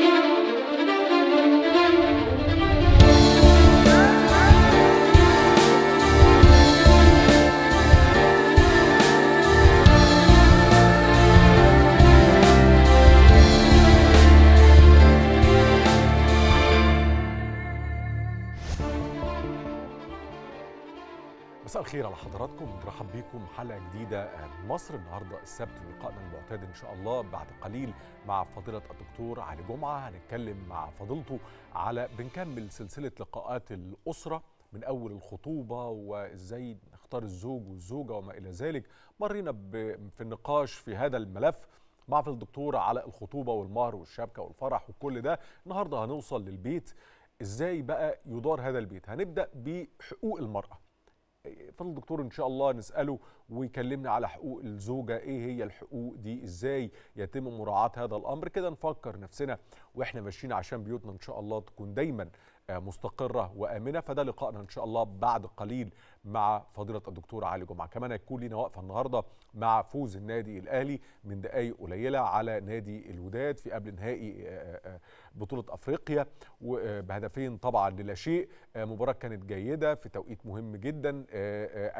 Thank you. حضراتكم مرحب بيكم حلقه جديده من آه، مصر النهارده السبت لقائنا المعتاد ان شاء الله بعد قليل مع فضيله الدكتور علي جمعه هنتكلم مع فضيلته على بنكمل سلسله لقاءات الاسره من اول الخطوبه وازاي نختار الزوج والزوجه وما الى ذلك مرينا في النقاش في هذا الملف مع فضيله الدكتور على الخطوبه والمهر والشبكه والفرح وكل ده النهارده هنوصل للبيت ازاي بقى يدار هذا البيت هنبدا بحقوق المراه فضل الدكتور ان شاء الله نساله ويكلمنا على حقوق الزوجه ايه هي الحقوق دي ازاي يتم مراعاه هذا الامر كده نفكر نفسنا واحنا ماشيين عشان بيوتنا ان شاء الله تكون دايما مستقرة وآمنة فده لقائنا إن شاء الله بعد قليل مع فضيلة الدكتور علي جمعة كمان هيكون لنا وقفة النهاردة مع فوز النادي الأهلي من دقايق قليلة على نادي الوداد في قبل نهائي آه، آه، آه، بطولة أفريقيا بهدفين طبعا للا شيء مباراة كانت جيدة في توقيت مهم جدا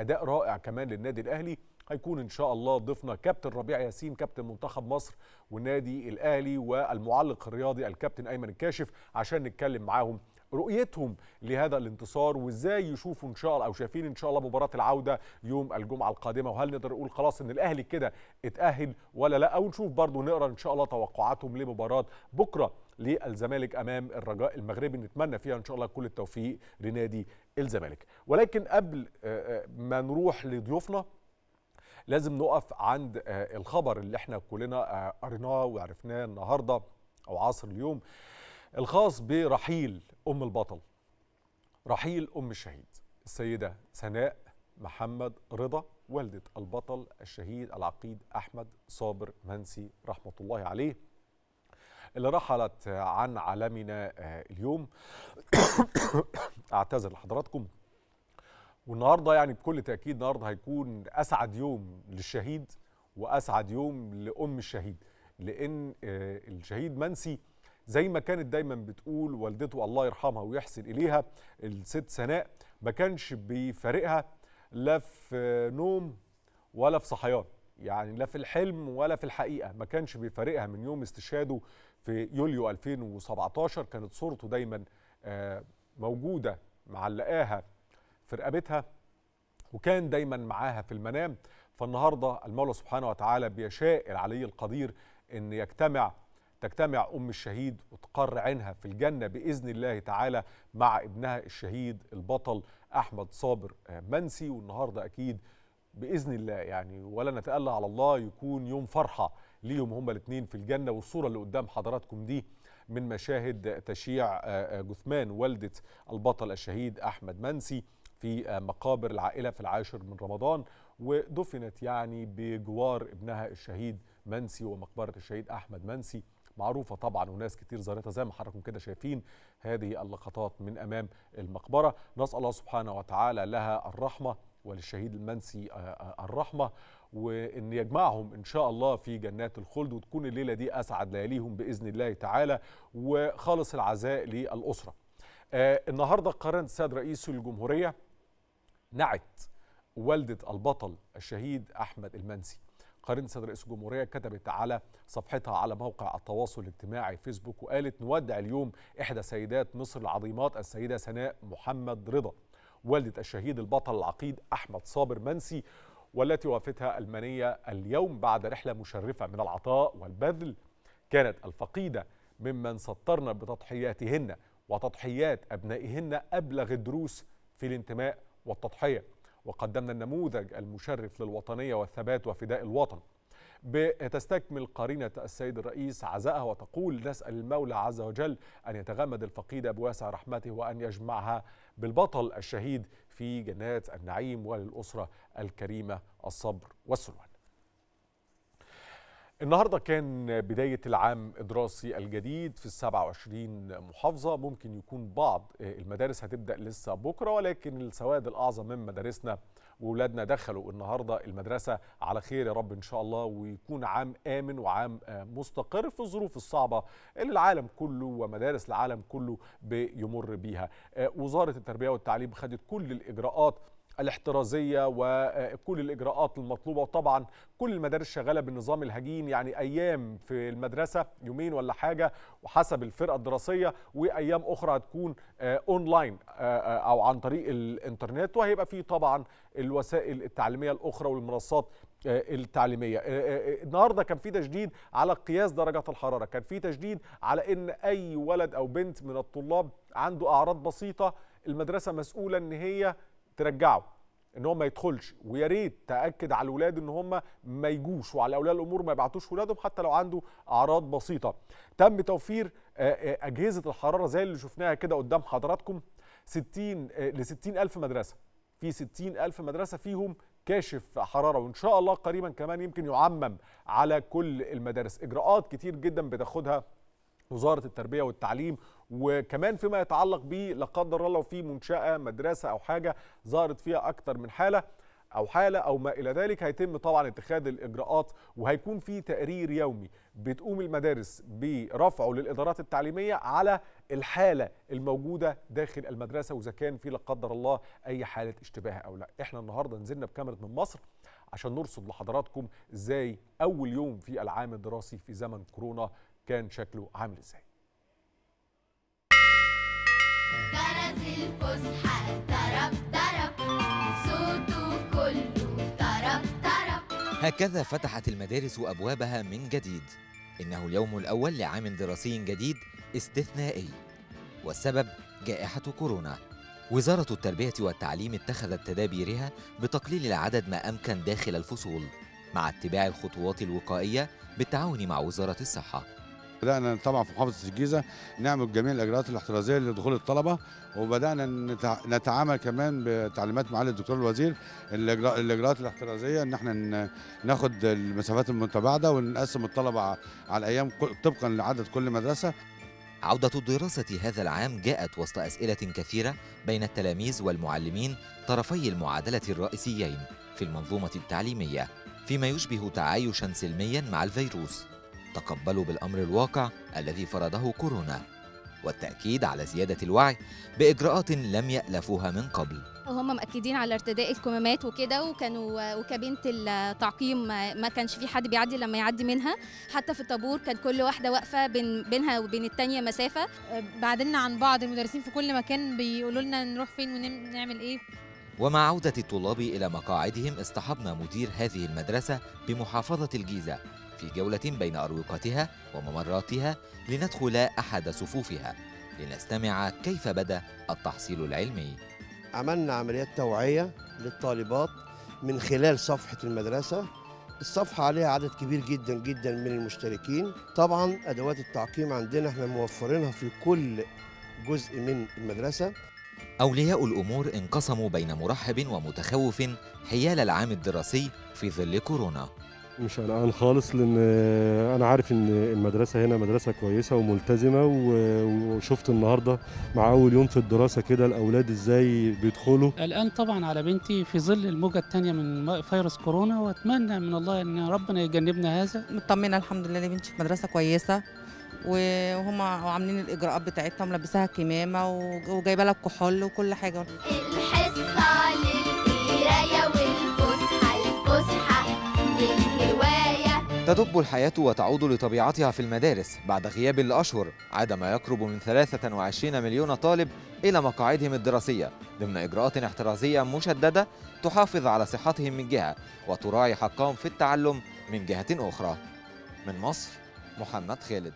أداء رائع كمان للنادي الأهلي هيكون ان شاء الله ضيفنا كابتن ربيع ياسين كابتن منتخب مصر والنادي الاهلي والمعلق الرياضي الكابتن ايمن الكاشف عشان نتكلم معاهم رؤيتهم لهذا الانتصار وازاي يشوفوا ان شاء الله او شايفين ان شاء الله مباراه العوده يوم الجمعه القادمه وهل نقدر نقول خلاص ان الاهلي كده اتاهل ولا لا او نشوف برضو نقرا ان شاء الله توقعاتهم لمباراه بكره للزمالك امام الرجاء المغربي نتمنى فيها ان شاء الله كل التوفيق لنادي الزمالك ولكن قبل آه، آه، ما نروح لضيوفنا لازم نقف عند آه، الخبر اللي احنا كلنا قريناه وعرفناه النهارده او عصر اليوم الخاص برحيل أم البطل رحيل أم الشهيد السيدة سناء محمد رضا والدة البطل الشهيد العقيد أحمد صابر منسي رحمة الله عليه اللي رحلت عن عالمنا آه، اليوم أعتذر لحضراتكم والنهارده يعني بكل تاكيد النهارده هيكون اسعد يوم للشهيد واسعد يوم لام الشهيد لان آه، الشهيد منسي زي ما كانت دايما بتقول والدته الله يرحمها ويحسن اليها الست سناء ما كانش بيفارقها لا في نوم ولا في صحيان يعني لا في الحلم ولا في الحقيقه ما كانش بيفارقها من يوم استشهاده في يوليو 2017 كانت صورته دايما آه، موجوده معلقاها في رقبتها وكان دايما معاها في المنام فالنهارده المولى سبحانه وتعالى بيشاء العلي القدير ان يجتمع تجتمع أم الشهيد وتقر عينها في الجنة بإذن الله تعالى مع ابنها الشهيد البطل أحمد صابر منسي والنهاردة أكيد بإذن الله يعني ولا نتألى على الله يكون يوم فرحة ليهم هما الاثنين في الجنة والصورة اللي قدام حضراتكم دي من مشاهد تشييع آه، آه، جثمان والدة البطل الشهيد أحمد منسي في آه، مقابر العائلة في العاشر من رمضان ودفنت يعني بجوار ابنها الشهيد منسي ومقبرة الشهيد أحمد منسي معروفه طبعا وناس كتير زارتها زي ما حضراتكم كده شايفين هذه اللقطات من امام المقبره نسال الله سبحانه وتعالى لها الرحمه وللشهيد المنسي آه، آه، الرحمه وان يجمعهم ان شاء الله في جنات الخلد وتكون الليله دي اسعد لياليهم باذن الله تعالى وخالص العزاء للاسره. آه النهارده قرر السيد رئيس الجمهوريه نعت والده البطل الشهيد احمد المنسي قرينة رئيس الجمهورية كتبت على صفحتها على موقع التواصل الاجتماعي فيسبوك وقالت نودع اليوم إحدى سيدات مصر العظيمات السيدة سناء محمد رضا والدة الشهيد البطل العقيد أحمد صابر منسي والتي وافتها المنية اليوم بعد رحلة مشرفة من العطاء والبذل كانت الفقيدة ممن سطرن بتضحياتهن وتضحيات أبنائهن أبلغ الدروس في الانتماء والتضحية وقدمنا النموذج المشرف للوطنية والثبات وفداء الوطن بتستكمل قرينة السيد الرئيس عزاءها وتقول نسأل المولى عز وجل أن يتغمد الفقيدة بواسع رحمته وأن يجمعها بالبطل الشهيد في جنات النعيم وللأسرة الكريمة الصبر والسلوان النهاردة كان بداية العام الدراسي الجديد في السبعة وعشرين محافظة ممكن يكون بعض آه، المدارس هتبدأ لسه بكرة ولكن السواد الأعظم من مدارسنا وولادنا دخلوا النهاردة المدرسة على خير يا رب إن شاء الله ويكون عام آمن وعام آه، مستقر في الظروف الصعبة اللي العالم كله ومدارس العالم كله بيمر بيها آه، وزارة التربية والتعليم خدت كل الإجراءات الاحترازيه وكل الاجراءات المطلوبه وطبعا كل المدارس شغاله بالنظام الهجين يعني ايام في المدرسه يومين ولا حاجه وحسب الفرقه الدراسيه وايام اخرى هتكون اونلاين او عن طريق الانترنت وهيبقى في طبعا الوسائل التعليميه الاخرى والمنصات التعليميه النهارده كان في تشديد على قياس درجات الحراره كان في تشديد على ان اي ولد او بنت من الطلاب عنده اعراض بسيطه المدرسه مسؤوله ان هي ترجعه ان هو ما يدخلش ويا ريت تاكد على الاولاد ان هم ما يجوش وعلى اولياء الامور ما يبعتوش ولادهم حتى لو عنده اعراض بسيطه تم توفير آه، آه، اجهزه الحراره زي اللي شفناها كده قدام حضراتكم 60 آه، ل 60 الف مدرسه في 60 الف مدرسه فيهم كاشف حراره وان شاء الله قريبا كمان يمكن يعمم على كل المدارس اجراءات كتير جدا بتاخدها وزاره التربيه والتعليم وكمان فيما يتعلق به لا قدر الله لو في منشاه مدرسه او حاجه ظهرت فيها اكتر من حاله او حاله او ما الى ذلك هيتم طبعا اتخاذ الاجراءات وهيكون في تقرير يومي بتقوم المدارس برفعه للادارات التعليميه على الحاله الموجوده داخل المدرسه واذا كان في لا قدر الله اي حاله اشتباه او لا احنا النهارده نزلنا بكاميرا من مصر عشان نرصد لحضراتكم ازاي اول يوم في العام الدراسي في زمن كورونا كان شكله عامل ازاي جرس الفسحة طرب طرب صوته كله طرب طرب هكذا فتحت المدارس أبوابها من جديد إنه اليوم الأول لعام دراسي جديد استثنائي والسبب جائحة كورونا وزارة التربية والتعليم اتخذت تدابيرها بتقليل العدد ما أمكن داخل الفصول مع اتباع الخطوات الوقائية بالتعاون مع وزارة الصحة بدأنا طبعا في محافظة الجيزة نعمل جميع الإجراءات الاحترازية لدخول الطلبة وبدأنا نتعامل كمان بتعليمات معالي الدكتور الوزير الإجراءات الاحترازية إن احنا ناخد المسافات المتباعدة ونقسم الطلبة على الأيام طبقا لعدد كل مدرسة عودة الدراسة هذا العام جاءت وسط أسئلة كثيرة بين التلاميذ والمعلمين طرفي المعادلة الرئيسيين في المنظومة التعليمية فيما يشبه تعايشا سلميا مع الفيروس تقبلوا بالأمر الواقع الذي فرضه كورونا والتأكيد على زيادة الوعي بإجراءات لم يألفوها من قبل هم مأكدين على ارتداء الكمامات وكده وكانوا وكابينة التعقيم ما كانش في حد بيعدي لما يعدي منها حتى في الطابور كان كل واحدة واقفة بين بينها وبين التانية مسافة بعدنا عن بعض المدرسين في كل مكان بيقولوا لنا نروح فين ونعمل ايه ومع عودة الطلاب إلى مقاعدهم اصطحبنا مدير هذه المدرسة بمحافظة الجيزة في جولة بين أروقتها وممراتها لندخل أحد صفوفها لنستمع كيف بدأ التحصيل العلمي عملنا عمليات توعية للطالبات من خلال صفحة المدرسة الصفحة عليها عدد كبير جدا جدا من المشتركين طبعا أدوات التعقيم عندنا احنا موفرينها في كل جزء من المدرسة أولياء الأمور انقسموا بين مرحب ومتخوف حيال العام الدراسي في ظل كورونا مش قلقان خالص لان انا عارف ان المدرسه هنا مدرسه كويسه وملتزمه وشفت النهارده مع اول يوم في الدراسه كده الاولاد ازاي بيدخلوا الان طبعا على بنتي في ظل الموجه الثانيه من فيروس كورونا واتمنى من الله ان ربنا يجنبنا هذا مطمنه الحمد لله بنتي في مدرسه كويسه وهم عاملين الاجراءات بتاعتهم لابساها كمامه وجايبه لها الكحول وكل حاجه الحصه اللي تدب الحياة وتعود لطبيعتها في المدارس بعد غياب الأشهر عاد ما يقرب من 23 مليون طالب إلى مقاعدهم الدراسية ضمن إجراءات احترازية مشددة تحافظ على صحتهم من جهة وتراعي حقهم في التعلم من جهة أخرى من مصر محمد خالد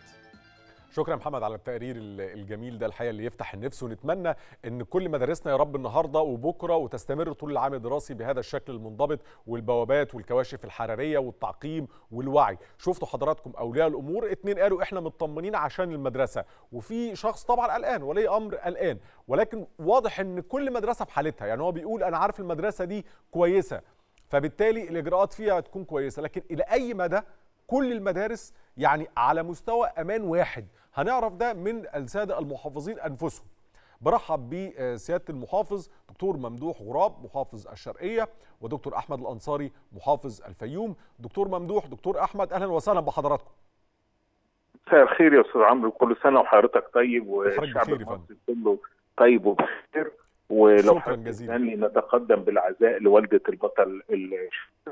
شكرا محمد على التقرير الجميل ده الحقيقه اللي يفتح النفس ونتمنى ان كل مدارسنا يا رب النهارده وبكره وتستمر طول العام الدراسي بهذا الشكل المنضبط والبوابات والكواشف الحراريه والتعقيم والوعي شفتوا حضراتكم اولياء الامور اتنين قالوا احنا مطمنين عشان المدرسه وفي شخص طبعا قلقان ولي امر قلقان ولكن واضح ان كل مدرسه بحالتها يعني هو بيقول انا عارف المدرسه دي كويسه فبالتالي الاجراءات فيها هتكون كويسه لكن الى اي مدى كل المدارس يعني على مستوى امان واحد هنعرف ده من الساده المحافظين انفسهم برحب بسياده المحافظ دكتور ممدوح غراب محافظ الشرقيه ودكتور احمد الانصاري محافظ الفيوم دكتور ممدوح دكتور احمد اهلا وسهلا بحضراتكم مساء الخير يا استاذ عمرو كل سنه وحضرتك طيب والشعب المصري كله طيب وبخير ولو حضرتك نتقدم بالعزاء لوالده البطل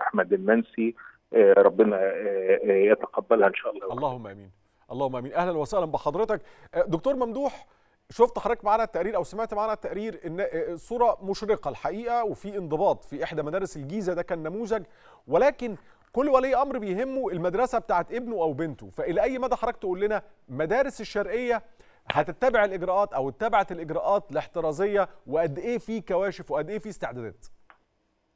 احمد المنسي آه، ربنا آه، آه، يتقبلها ان شاء الله اللهم امين اللهم امين اهلا وسهلا بحضرتك دكتور ممدوح شفت حضرتك معانا التقرير او سمعت معانا التقرير ان صوره مشرقه الحقيقه وفي انضباط في احدى مدارس الجيزه ده كان نموذج ولكن كل ولي امر بيهمه المدرسه بتاعت ابنه او بنته فالى اي مدى حضرتك تقول لنا مدارس الشرقيه هتتبع الاجراءات او اتبعت الاجراءات الاحترازيه وقد ايه في كواشف وقد ايه في استعدادات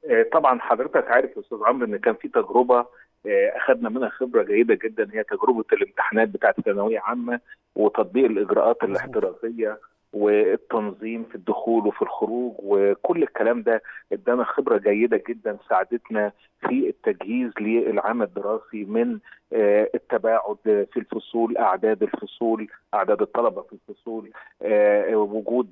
آه، طبعا حضرتك عارف يا استاذ عمرو ان كان في تجربه آه، اخذنا منها خبره جيده جدا هي تجربه الامتحانات بتاعه ثانويه عامه وتطبيق الاجراءات الاحترازيه والتنظيم في الدخول وفي الخروج وكل الكلام ده ادانا خبره جيده جدا ساعدتنا في التجهيز للعام الدراسي من آه، التباعد في الفصول اعداد الفصول اعداد الطلبه في الفصول وجود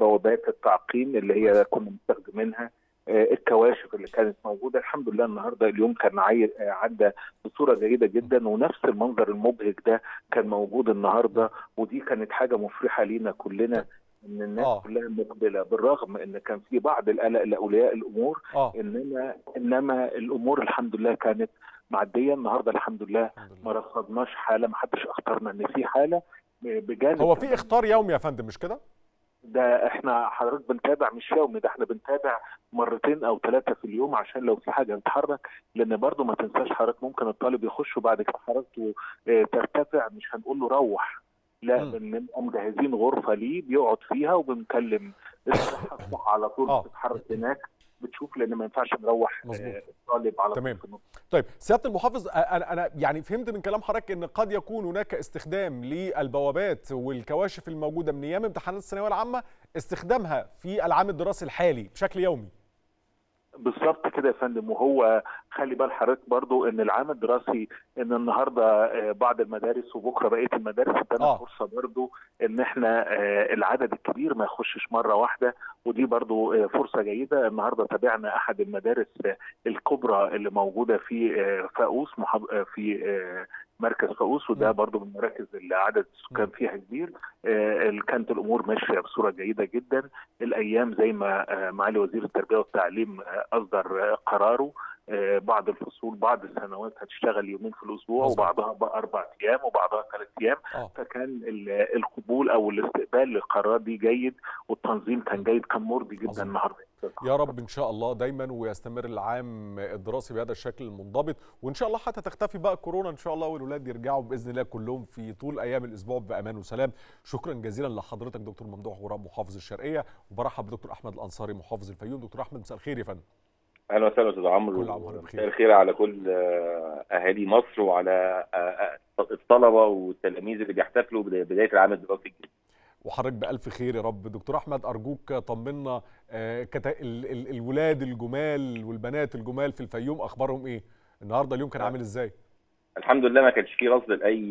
بوابات التعقيم اللي هي كنا مستخدمينها آه، الكواشف اللي كانت موجوده الحمد لله النهارده اليوم كان آه، عدى بصوره جيده جدا ونفس المنظر المبهج ده كان موجود النهارده ودي كانت حاجه مفرحه لينا كلنا ان الناس أوه. كلها مقبله بالرغم ان كان في بعض القلق لاولياء الامور آه. انما انما الامور الحمد لله كانت معديه النهارده الحمد لله ما رصدناش حاله ما حدش اختارنا ان في حاله بجانب هو في اختار يومي يا فندم مش كده؟ ده احنا حضرتك بنتابع مش يومي ده احنا بنتابع مرتين او ثلاثه في اليوم عشان لو في حاجه نتحرك لان برضه ما تنساش حضرتك ممكن الطالب يخش وبعد كده حركته آه، ترتفع مش هنقول له روح لا بنبقى مجهزين غرفه ليه بيقعد فيها وبنكلم الصحه على طول آه. بتتحرك هناك بتشوف لان ما ينفعش نروح آه، طالب على تمام طيب سياده المحافظ آه، انا انا يعني فهمت من كلام حضرتك ان قد يكون هناك استخدام للبوابات والكواشف الموجوده من ايام امتحانات الثانويه العامه استخدامها في العام الدراسي الحالي بشكل يومي بالظبط كده يا فندم وهو خلي بال حضرتك برضو ان العام الدراسي ان النهارده آه، بعض المدارس وبكره بقيه المدارس ادانا آه. فرصه برضو ان احنا آه، العدد الكبير ما يخشش مره واحده ودي برضو فرصه جيده النهارده تابعنا احد المدارس الكبرى اللي موجوده في فاقوس في مركز فاقوس وده برضو من المراكز اللي عدد السكان فيها كبير كانت الامور ماشيه بصوره جيده جدا الايام زي ما معالي وزير التربيه والتعليم اصدر قراره آه، بعض الفصول بعض السنوات هتشتغل يومين في الاسبوع مزبوط. وبعضها بقى اربع ايام وبعضها ثلاث ايام أوه. فكان القبول او الاستقبال للقرار دي جيد والتنظيم كان جيد كان مرضي جدا النهارده يا رب ان شاء الله دايما ويستمر العام الدراسي بهذا الشكل المنضبط وان شاء الله حتى تختفي بقى كورونا ان شاء الله والولاد يرجعوا باذن الله كلهم في طول ايام الاسبوع بامان وسلام شكرا جزيلا لحضرتك دكتور ممدوح غراب محافظ الشرقيه وبرحب بدكتور احمد الانصاري محافظ الفيوم دكتور احمد مساء الخير يا فندم اهلا وسهلا استاذ عمرو مساء الخير على كل آه، اهالي مصر وعلى آه، آه، الطلبه والتلاميذ اللي بيحتفلوا بدايه العام الدراسي الجديد وحضرتك بالف خير يا رب دكتور احمد ارجوك طمنا الولاد الجمال والبنات الجمال في الفيوم اخبارهم ايه النهارده اليوم كان عامل ازاي الحمد لله ما كانش فيه رصد لاي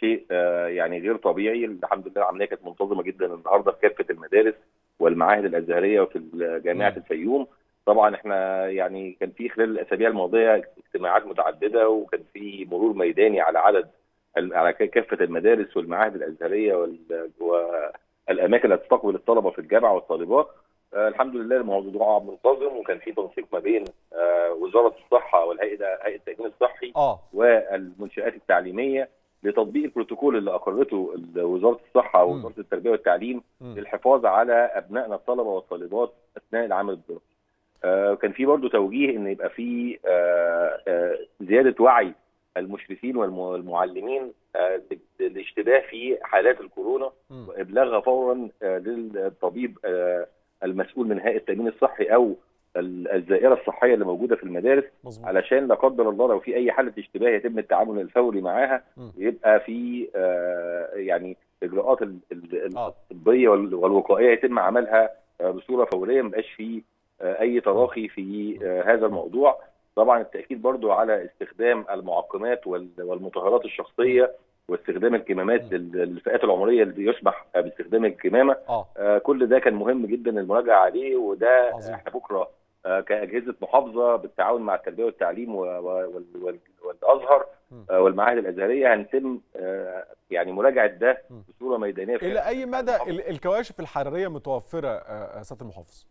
شيء يعني غير طبيعي الحمد لله العمليه كانت منتظمه جدا النهارده في كافه المدارس والمعاهد الازهريه وفي جامعه الفيوم طبعا احنا يعني كان في خلال الاسابيع الماضيه اجتماعات متعدده وكان في مرور ميداني على عدد على كافه المدارس والمعاهد الازهريه والاماكن التي تستقبل الطلبه في الجامعه والطالبات آه، الحمد لله الموضوع منتظم وكان في تنسيق ما بين آه، وزاره الصحه والهيئه هيئه التامين الصحي آه. والمنشات التعليميه لتطبيق البروتوكول اللي اقرته وزاره الصحه ووزاره التربيه والتعليم للحفاظ على ابنائنا الطلبه والطالبات اثناء العام الدراسي. آه، كان في برضه توجيه ان يبقى في آه، آه، زياده وعي المشرفين والمعلمين الاشتباه في حالات الكورونا وابلاغها فورا للطبيب المسؤول من هيئه التامين الصحي او الزائره الصحيه اللي موجوده في المدارس مزبوط. علشان لا قدر الله لو في اي حاله اشتباه يتم التعامل الفوري معاها م. يبقى في يعني اجراءات الطبيه والوقائيه يتم عملها بصوره فوريه ما يبقاش في آه، اي تراخي في آه، هذا الموضوع طبعا التاكيد برضو على استخدام المعقمات والمطهرات الشخصيه واستخدام الكمامات للفئات العمريه اللي بيسمح باستخدام الكمامه آه. آه كل ده كان مهم جدا المراجعه عليه وده عظيم. احنا بكره آه كاجهزه محافظه بالتعاون مع التربيه والتعليم والازهر آه والمعاهد الازهريه هنتم آه يعني مراجعه ده بصوره ميدانيه الى اي مدى الكواشف الحراريه متوفره سياده آه، المحافظ؟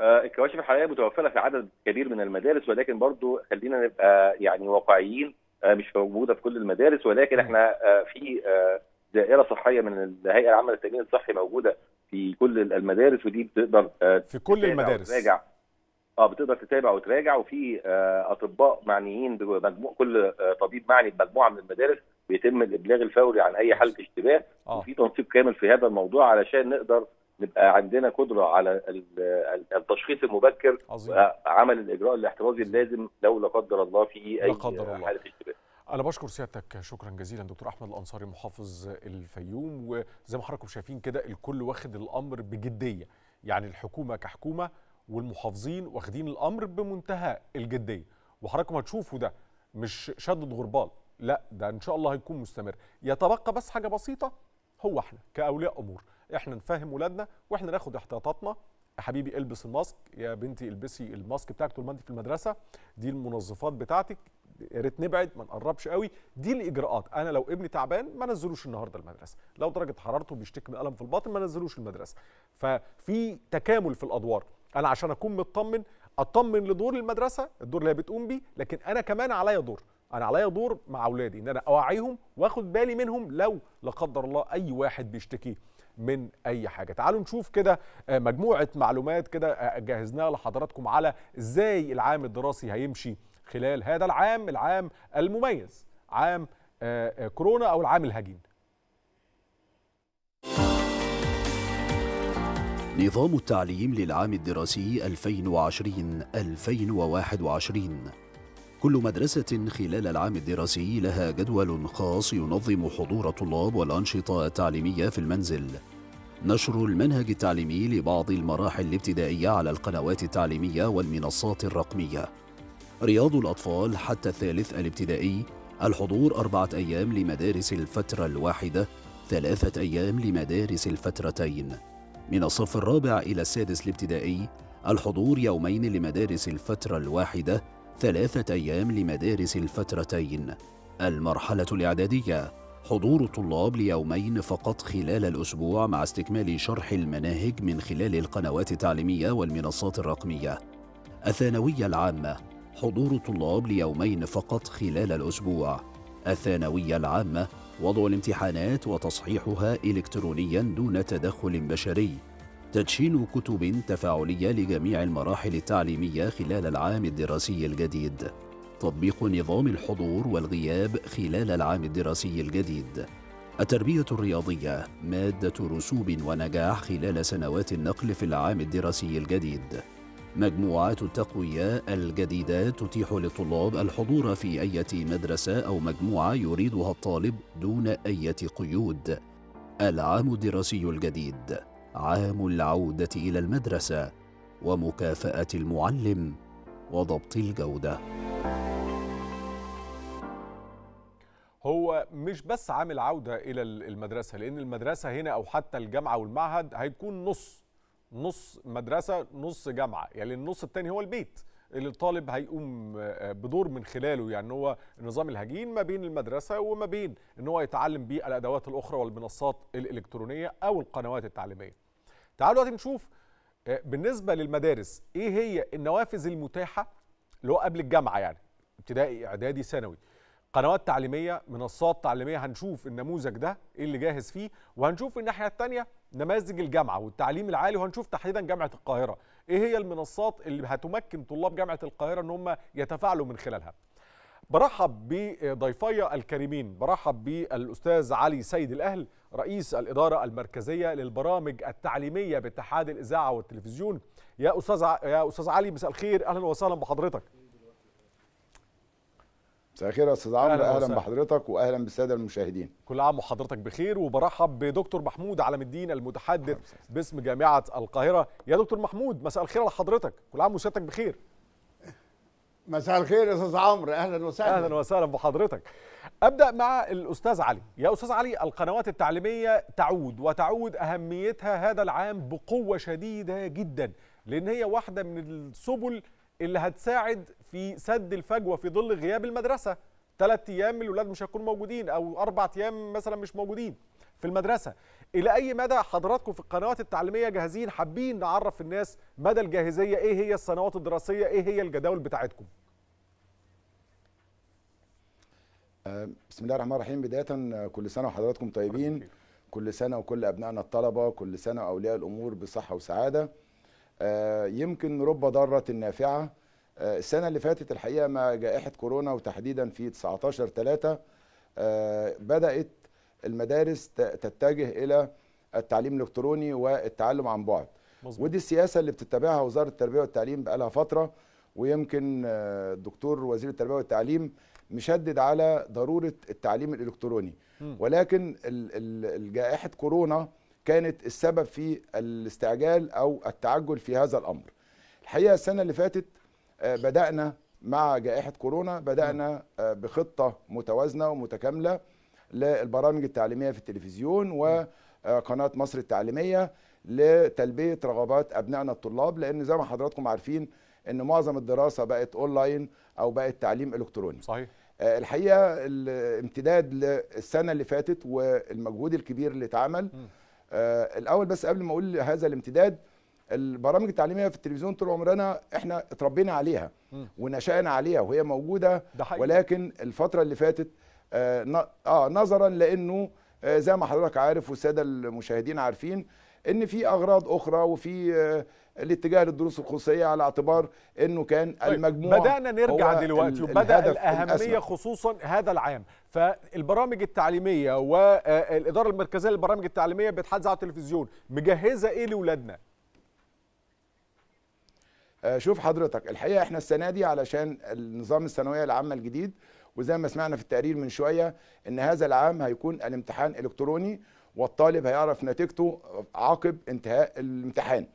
آه، الكواشف الحراريه متوفره في عدد كبير من المدارس ولكن برضو خلينا نبقى يعني واقعيين آه، مش موجوده في كل المدارس ولكن احنا آه، في دائره صحيه من الهيئه العامه للتامين الصحي موجوده في كل المدارس ودي بتقدر في كل المدارس تراجع اه بتقدر تتابع وتراجع وفي اطباء معنيين بمجموع كل طبيب معني بمجموعه من المدارس بيتم الابلاغ الفوري عن اي حاله اشتباه وفي تنسيق كامل في هذا الموضوع علشان نقدر نبقى عندنا قدره على التشخيص المبكر عظيم. عمل الاجراء الاحترازي اللازم لو لا قدر الله في اي قدر الله. حاله اشتباه أنا بشكر سيادتك شكرا جزيلا دكتور أحمد الأنصاري محافظ الفيوم وزي ما حضراتكم شايفين كده الكل واخد الأمر بجدية يعني الحكومة كحكومة والمحافظين واخدين الأمر بمنتهى الجدية وحضراتكم هتشوفوا ده مش شدد غربال لا ده إن شاء الله هيكون مستمر يتبقى بس حاجة بسيطة هو احنا كأولياء أمور احنا نفهم ولادنا واحنا ناخد احتياطاتنا يا حبيبي البس الماسك يا بنتي البسي الماسك بتاعك طول ما انت في المدرسه دي المنظفات بتاعتك يا ريت نبعد ما نقربش قوي دي الاجراءات انا لو ابني تعبان ما نزلوش النهارده المدرسه لو درجه حرارته بيشتكي من الم في البطن ما نزلوش المدرسه ففي تكامل في الادوار انا عشان اكون مطمن اطمن لدور المدرسه الدور اللي هي بتقوم بيه لكن انا كمان عليا دور انا عليا دور مع اولادي ان انا اوعيهم واخد بالي منهم لو لا قدر الله اي واحد بيشتكي من اي حاجه تعالوا نشوف كده آه، مجموعه معلومات كده آه، جهزناها لحضراتكم على ازاي العام الدراسي هيمشي خلال هذا العام العام المميز عام آه، كورونا او العام الهجين نظام التعليم للعام الدراسي 2020 2021 كل مدرسة خلال العام الدراسي لها جدول خاص ينظم حضور الطلاب والأنشطة التعليمية في المنزل نشر المنهج التعليمي لبعض المراحل الابتدائية على القنوات التعليمية والمنصات الرقمية رياض الأطفال حتى الثالث الابتدائي الحضور أربعة أيام لمدارس الفترة الواحدة ثلاثة أيام لمدارس الفترتين من الصف الرابع إلى السادس الابتدائي الحضور يومين لمدارس الفترة الواحدة ثلاثة أيام لمدارس الفترتين المرحلة الإعدادية حضور الطلاب ليومين فقط خلال الأسبوع مع استكمال شرح المناهج من خلال القنوات التعليمية والمنصات الرقمية الثانوية العامة حضور الطلاب ليومين فقط خلال الأسبوع الثانوية العامة وضع الامتحانات وتصحيحها إلكترونيا دون تدخل بشري تدشين كتب تفاعلية لجميع المراحل التعليمية خلال العام الدراسي الجديد تطبيق نظام الحضور والغياب خلال العام الدراسي الجديد التربية الرياضية مادة رسوب ونجاح خلال سنوات النقل في العام الدراسي الجديد مجموعات التقوية الجديدة تتيح للطلاب الحضور في أي مدرسة أو مجموعة يريدها الطالب دون أي قيود العام الدراسي الجديد عام العودة إلى المدرسة ومكافأة المعلم وضبط الجودة هو مش بس عامل عودة إلى المدرسة لأن المدرسة هنا أو حتى الجامعة والمعهد هيكون نص نص مدرسة نص جامعة يعني النص التاني هو البيت اللي الطالب هيقوم آه، آه، بدور من خلاله يعني هو النظام الهجين ما بين المدرسه وما بين ان هو يتعلم بيه الادوات الاخرى والمنصات الالكترونيه او القنوات التعليميه. تعالوا دلوقتي نشوف آه، بالنسبه للمدارس ايه هي النوافذ المتاحه اللي هو قبل الجامعه يعني ابتدائي اعدادي ثانوي. قنوات تعليميه منصات تعليميه هنشوف النموذج ده ايه اللي جاهز فيه وهنشوف الناحيه الثانيه نماذج الجامعه والتعليم العالي وهنشوف تحديدا جامعه القاهره ايه هي المنصات اللي هتمكن طلاب جامعه القاهره ان هم يتفاعلوا من خلالها برحب بضيفي الكريمين برحب بالاستاذ علي سيد الاهل رئيس الاداره المركزيه للبرامج التعليميه باتحاد الاذاعه والتلفزيون يا استاذ ع... يا استاذ علي مساء الخير اهلا وسهلا بحضرتك مساء الخير يا استاذ عمرو اهلا, بحضرتك واهلا بالساده المشاهدين كل عام وحضرتك بخير وبرحب بدكتور محمود علم الدين المتحدث باسم جامعه القاهره يا دكتور محمود مساء الخير على حضرتك كل عام وسيادتك بخير مساء الخير يا استاذ عمرو اهلا وسهلا اهلا وسهلا بحضرتك ابدا مع الاستاذ علي يا استاذ علي القنوات التعليميه تعود وتعود اهميتها هذا العام بقوه شديده جدا لان هي واحده من السبل اللي هتساعد في سد الفجوه في ظل غياب المدرسه ثلاث ايام الاولاد مش هيكونوا موجودين او اربع ايام مثلا مش موجودين في المدرسه الى اي مدى حضراتكم في القنوات التعليميه جاهزين حابين نعرف الناس مدى الجاهزيه ايه هي السنوات الدراسيه ايه هي الجداول بتاعتكم آه، بسم الله الرحمن الرحيم بدايه كل سنه وحضراتكم طيبين كل سنه وكل ابنائنا الطلبه كل سنه واولياء الامور بصحه وسعاده آه، يمكن رب ضاره نافعه السنه اللي فاتت الحقيقه مع جائحه كورونا وتحديدا في 19 3 آه، بدات المدارس تتجه الى التعليم الالكتروني والتعلم عن بعد مزبوط. ودي السياسه اللي بتتبعها وزاره التربيه والتعليم بقالها فتره ويمكن الدكتور آه، وزير التربيه والتعليم مشدد على ضروره التعليم الالكتروني م. ولكن جائحه كورونا كانت السبب في الاستعجال او التعجل في هذا الامر الحقيقه السنه اللي فاتت آه، بدأنا مع جائحة كورونا بدأنا آه، بخطة متوازنة ومتكاملة للبرامج التعليمية في التلفزيون وقناة آه، مصر التعليمية لتلبية رغبات أبنائنا الطلاب لأن زي ما حضراتكم عارفين أن معظم الدراسة بقت أونلاين أو بقت تعليم إلكتروني صحيح الحقيقة الامتداد للسنة اللي فاتت والمجهود الكبير اللي اتعمل الأول بس قبل ما أقول هذا الامتداد البرامج التعليميه في التلفزيون طول عمرنا احنا اتربينا عليها ونشأنا عليها وهي موجوده ولكن الفتره اللي فاتت اه, آه، نظرا لانه آه، زي ما حضرتك عارف والساده المشاهدين عارفين ان في اغراض اخرى وفي آه، الاتجاه للدروس الخصوصيه على اعتبار انه كان طيب المجموع بدانا نرجع دلوقتي وبدا الاهميه الأسمع. خصوصا هذا العام فالبرامج التعليميه والاداره المركزيه للبرامج التعليميه بتحدث على التلفزيون مجهزه ايه لاولادنا آه، شوف حضرتك الحقيقه احنا السنه دي علشان النظام الثانويه العامه الجديد وزي ما سمعنا في التقرير من شويه ان هذا العام هيكون الامتحان الكتروني والطالب هيعرف نتيجته عقب انتهاء الامتحان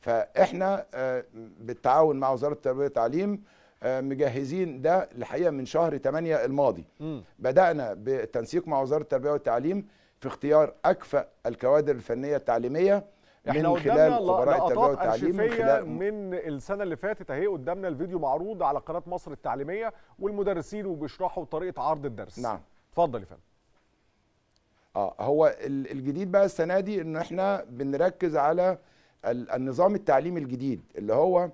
فاحنا آه، بالتعاون مع وزاره التربيه والتعليم آه، مجهزين ده الحقيقه من شهر 8 الماضي م. بدانا بالتنسيق مع وزاره التربيه والتعليم في اختيار اكفأ الكوادر الفنيه التعليميه احنا من خلال خبراء التربيه والتعليم من, خلال من السنه اللي فاتت اهي قدامنا الفيديو معروض على قناه مصر التعليميه والمدرسين وبيشرحوا طريقه عرض الدرس نعم اتفضل يا فندم اه هو الجديد بقى السنه دي ان احنا بنركز على النظام التعليمي الجديد اللي هو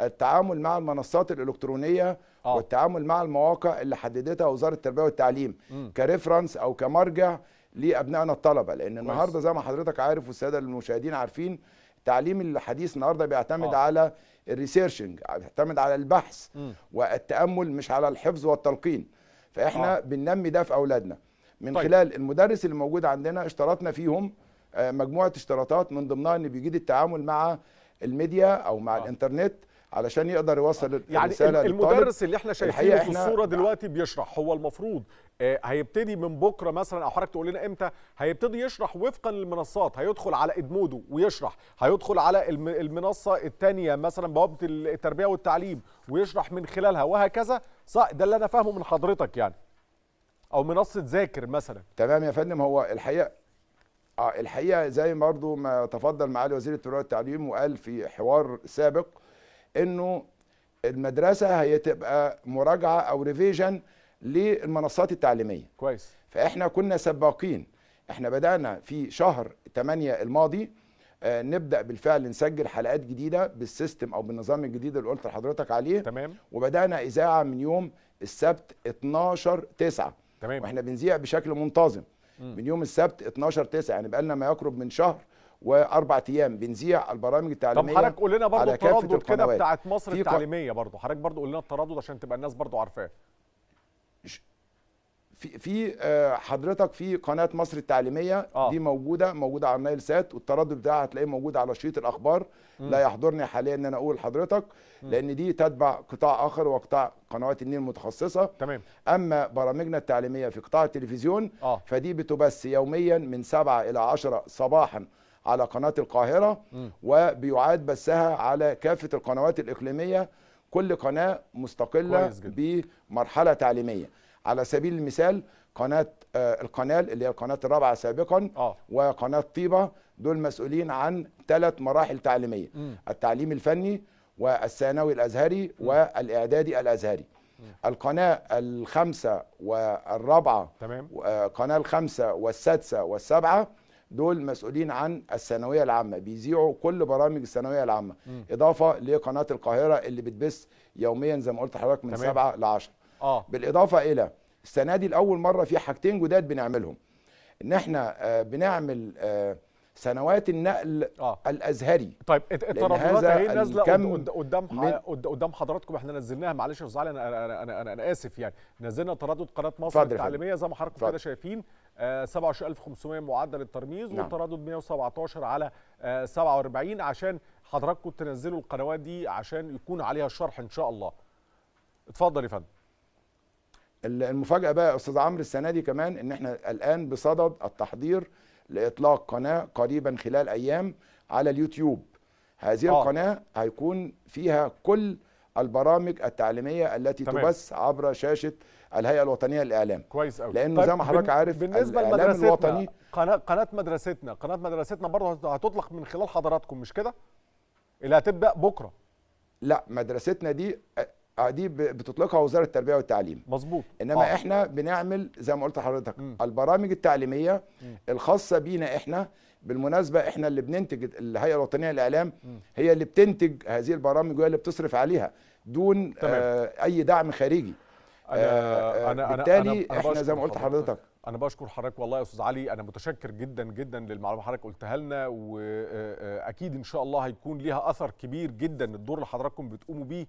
التعامل مع المنصات الالكترونيه آه. والتعامل مع المواقع اللي حددتها وزاره التربيه والتعليم م. كريفرنس او كمرجع لابنائنا الطلبه لان النهارده زي ما حضرتك عارف والساده المشاهدين عارفين التعليم الحديث النهارده بيعتمد آه. على الريسيرشنج بيعتمد على البحث م. والتامل مش على الحفظ والتلقين فاحنا آه. بننمي ده في اولادنا من طيب. خلال المدرس اللي موجود عندنا اشترطنا فيهم آه، مجموعه اشتراطات من ضمنها ان بيجيد التعامل مع الميديا او مع آه. الانترنت علشان يقدر يوصل يعني الرساله المدرس اللي احنا شايفينه في الصوره دلوقتي بيشرح هو المفروض آه، هيبتدي من بكره مثلا او حضرتك تقول لنا امتى هيبتدي يشرح وفقا للمنصات هيدخل على ادمودو ويشرح هيدخل على المنصه الثانيه مثلا بوابه التربيه والتعليم ويشرح من خلالها وهكذا صح ده اللي انا فاهمه من حضرتك يعني او منصه ذاكر مثلا تمام يا فندم هو الحقيقه آه، الحقيقه زي برضه ما تفضل معالي وزير التربيه والتعليم وقال في حوار سابق انه المدرسه هي تبقى مراجعه او ريفيجن للمنصات التعليميه كويس فاحنا كنا سباقين احنا بدانا في شهر 8 الماضي آه، نبدا بالفعل نسجل حلقات جديده بالسيستم او بالنظام الجديد اللي قلت لحضرتك عليه تمام وبدانا اذاعه من يوم السبت 12 9 تمام واحنا بنذيع بشكل منتظم م. من يوم السبت 12 9 يعني بقى لنا ما يقرب من شهر واربع ايام بنذيع البرامج التعليميه طب حضرتك قول لنا برضه التردد كده بتاعت مصر التعليميه برضه حضرتك برضه قول لنا التردد عشان تبقى الناس برضه عارفاه في في آه، حضرتك في قناه مصر التعليميه آه. دي موجوده موجوده على نايل سات والتردد بتاعها هتلاقيه موجود على شريط الاخبار م. لا يحضرني حاليا ان انا اقول لحضرتك م. لان دي تتبع قطاع اخر وقطاع قنوات النيل المتخصصه تمام اما برامجنا التعليميه في قطاع التلفزيون آه. فدي بتبث يوميا من 7 الى 10 صباحا على قناه القاهره م. وبيعاد بثها على كافه القنوات الاقليميه كل قناه مستقله بمرحله تعليميه على سبيل المثال قناه آه، القناه القنال اللي هي القناه الرابعه سابقا آه. وقناه طيبه دول مسؤولين عن ثلاث مراحل تعليميه م. التعليم الفني والثانوي الازهري م. والاعدادي الازهري القناة الخامسة والرابعة تمام القناة آه، الخامسة والسادسة والسابعة دول مسؤولين عن الثانويه العامه بيذيعوا كل برامج الثانويه العامه م. اضافه لقناه القاهره اللي بتبث يوميا زي ما قلت لحضرتك من 7 ل 10 بالاضافه الى السنه دي لاول مره في حاجتين جداد بنعملهم ان احنا آه بنعمل آه سنوات النقل آه. الازهري طيب الترددات اهي نازله قدام قدام حضراتكم احنا نزلناها معلش يا استاذ علي انا انا انا, اسف يعني نزلنا تردد قناه مصر التعليميه زي ما حضراتكم كده شايفين 27500 آه، معدل الترميز نعم. والتردد 117 على 47 آه، عشان حضراتكم تنزلوا القنوات دي عشان يكون عليها الشرح ان شاء الله اتفضل يا فندم المفاجاه بقى يا استاذ عمرو السنه دي كمان ان احنا الان بصدد التحضير لاطلاق قناه قريبا خلال ايام على اليوتيوب هذه آه. القناه هيكون فيها كل البرامج التعليميه التي تمام. تبث عبر شاشه الهيئه الوطنيه للاعلام كويس قوي لانه طيب زي ما حضرتك عارف بالنسبه لمدرستنا الوطني قناه قناه مدرستنا قناه مدرستنا برضه هتطلق من خلال حضراتكم مش كده اللي هتبدا بكره لا مدرستنا دي آه، دي بتطلقها وزاره التربيه والتعليم مظبوط انما آه. احنا بنعمل زي ما قلت لحضرتك البرامج التعليميه م. الخاصه بينا احنا بالمناسبه احنا اللي بننتج الهيئه الوطنيه للاعلام هي اللي بتنتج هذه البرامج وهي اللي بتصرف عليها دون آه اي دعم خارجي آه، أنا أنا بالتالي أنا أنا احنا زي ما قلت لحضرتك انا بشكر حضرتك والله يا استاذ علي انا متشكر جدا جدا للمعلومه حضرتك قلتها لنا واكيد آه، آه، ان شاء الله هيكون ليها اثر كبير جدا الدور اللي حضراتكم بتقوموا بيه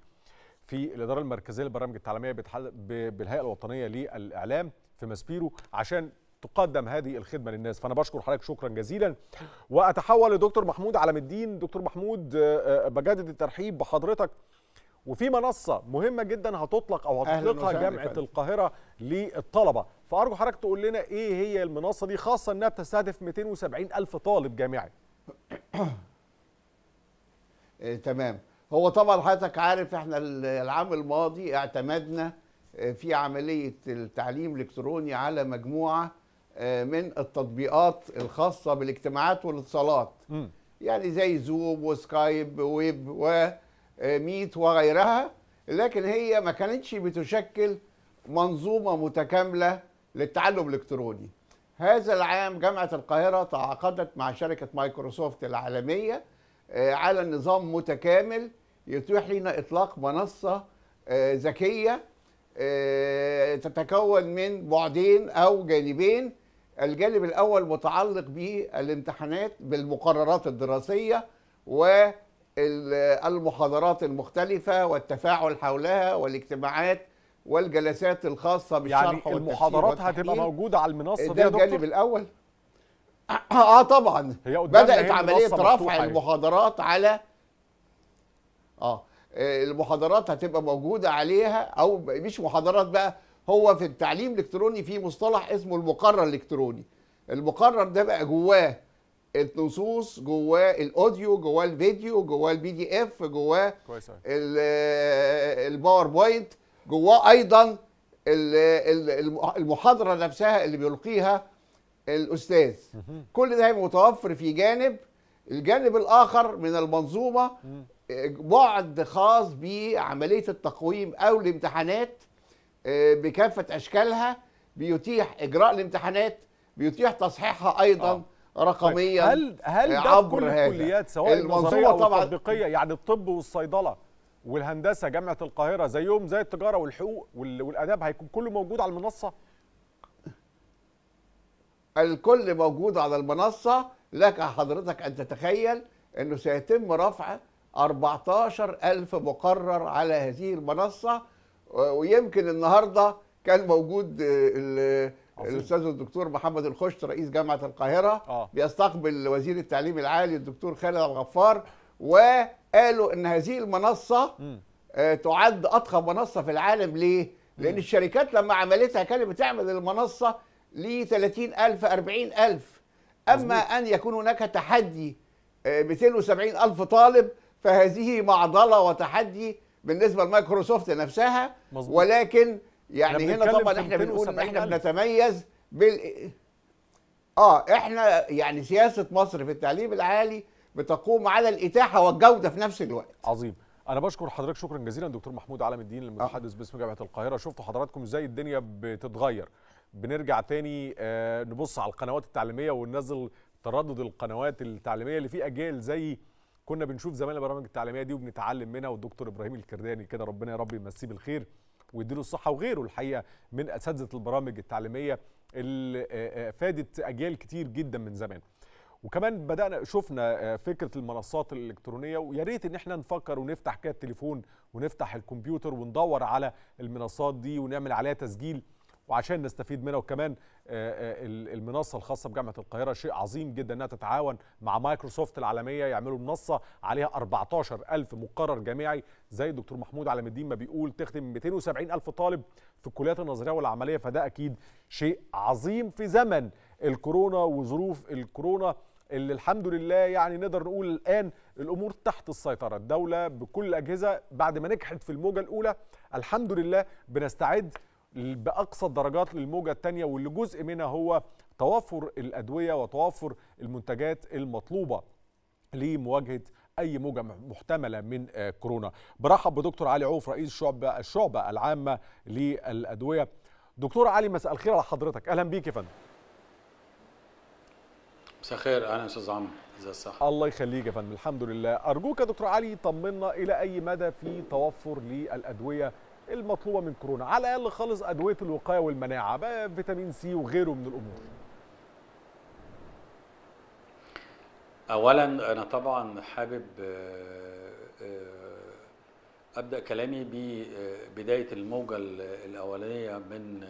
في الاداره المركزيه للبرامج التعليميه بالهيئه الوطنيه للاعلام في ماسبيرو عشان تقدم هذه الخدمه للناس فانا بشكر حضرتك شكرا جزيلا واتحول لدكتور محمود علم الدين دكتور محمود بجدد الترحيب بحضرتك وفي منصه مهمه جدا هتطلق او هتطلقها جامعه القاهره للطلبه فارجو حضرتك تقول لنا ايه هي المنصه دي خاصه انها بتستهدف 270 الف طالب جامعي إيه تمام هو طبعا حضرتك عارف احنا العام الماضي اعتمدنا آه، في عمليه التعليم الالكتروني على مجموعه آه، من التطبيقات الخاصه بالاجتماعات والاتصالات يعني زي زوم وسكايب ويب و ميت وغيرها لكن هي ما كانتش بتشكل منظومة متكاملة للتعلم الإلكتروني هذا العام جامعة القاهرة تعاقدت مع شركة مايكروسوفت العالمية آه، على نظام متكامل يتيح لنا إطلاق منصة آه، ذكية آه، تتكون من بعدين أو جانبين الجانب الأول متعلق بالامتحانات بالمقررات الدراسية و المحاضرات المختلفة والتفاعل حولها والاجتماعات والجلسات الخاصة بالشرح يعني المحاضرات هتبقى موجودة على المنصة ده الجانب الأول اه طبعا هي بدأت يعني عملية رفع يعني. المحاضرات على اه المحاضرات هتبقى موجودة عليها أو مش محاضرات بقى هو في التعليم الإلكتروني في مصطلح اسمه المقرر الإلكتروني المقرر ده بقى جواه النصوص جواه الاوديو جواه الفيديو جواه البي دي اف جواه الباور آه، بوينت جواه ايضا المحاضره نفسها اللي بيلقيها الاستاذ كل ده هيبقى متوفر في جانب الجانب الاخر من المنظومه آه، بعد خاص بعمليه التقويم او الامتحانات آه، بكافه اشكالها بيتيح اجراء الامتحانات بيتيح تصحيحها ايضا آه. طيب، رقميا هل هل ده في كل الكليات سواء النظريه طبعا التطبيقيه يعني الطب والصيدله والهندسه جامعه القاهره زيهم زي التجاره والحقوق والاداب هيكون كله موجود على المنصه الكل موجود على المنصه لك حضرتك ان تتخيل انه سيتم رفع 14000 مقرر على هذه المنصه ويمكن النهارده كان موجود الاستاذ الدكتور محمد الخشت رئيس جامعه القاهره آه. بيستقبل وزير التعليم العالي الدكتور خالد الغفار وقالوا ان هذه المنصه آه تعد اضخم منصه في العالم ليه؟ لان م. الشركات لما عملتها كانت بتعمل المنصه ل 30000 40000 اما ان يكون هناك تحدي 270 آه، ألف طالب فهذه معضلة وتحدي بالنسبة لمايكروسوفت نفسها مزبوط. ولكن يعني هنا طبعا احنا بنقول احنا بنتميز بال اه احنا يعني سياسه مصر في التعليم العالي بتقوم على الاتاحه والجوده في نفس الوقت عظيم انا بشكر حضرتك شكرا جزيلا دكتور محمود عالم الدين المتحدث آه. باسم جامعه القاهره شفتوا حضراتكم ازاي الدنيا بتتغير بنرجع تاني آه، نبص على القنوات التعليميه وننزل تردد القنوات التعليميه اللي في اجيال زي كنا بنشوف زمان البرامج التعليميه دي وبنتعلم منها والدكتور ابراهيم الكرداني كده ربنا يا رب يمسيه بالخير ويديله الصحه وغيره الحقيقه من اساتذه البرامج التعليميه اللي آه، آه، فادت اجيال كتير جدا من زمان. وكمان بدانا شفنا آه، فكره المنصات الالكترونيه ويا ريت ان احنا نفكر ونفتح كده التليفون ونفتح الكمبيوتر وندور على المنصات دي ونعمل عليها تسجيل وعشان نستفيد منها وكمان آه، آه، المنصه الخاصه بجامعه القاهره شيء عظيم جدا انها تتعاون مع مايكروسوفت العالميه يعملوا منصه عليها 14000 مقرر جامعي زي الدكتور محمود علم الدين ما بيقول تخدم 270000 طالب في الكليات النظريه والعمليه فده اكيد شيء عظيم في زمن الكورونا وظروف الكورونا اللي الحمد لله يعني نقدر نقول الان الامور تحت السيطره الدوله بكل الاجهزه بعد ما نجحت في الموجه الاولى الحمد لله بنستعد باقصى الدرجات للموجه الثانيه واللي جزء منها هو توافر الادويه وتوافر المنتجات المطلوبه لمواجهه اي موجه محتمله من آه، كورونا. برحب بدكتور علي عوف رئيس شعبه الشعبه العامه للادويه. دكتور علي مساء الخير على حضرتك، اهلا بيك يا فندم. مساء الخير اهلا استاذ عمرو ازي الصحه الله يخليك يا فندم الحمد لله ارجوك يا دكتور علي طمنا الى اي مدى في توفر للادويه المطلوبه من كورونا على الاقل خالص ادويه الوقايه والمناعه بقى فيتامين سي وغيره من الامور اولا انا طبعا حابب آه، آه، ابدا كلامي ببدايه آه، الموجه الاولانيه من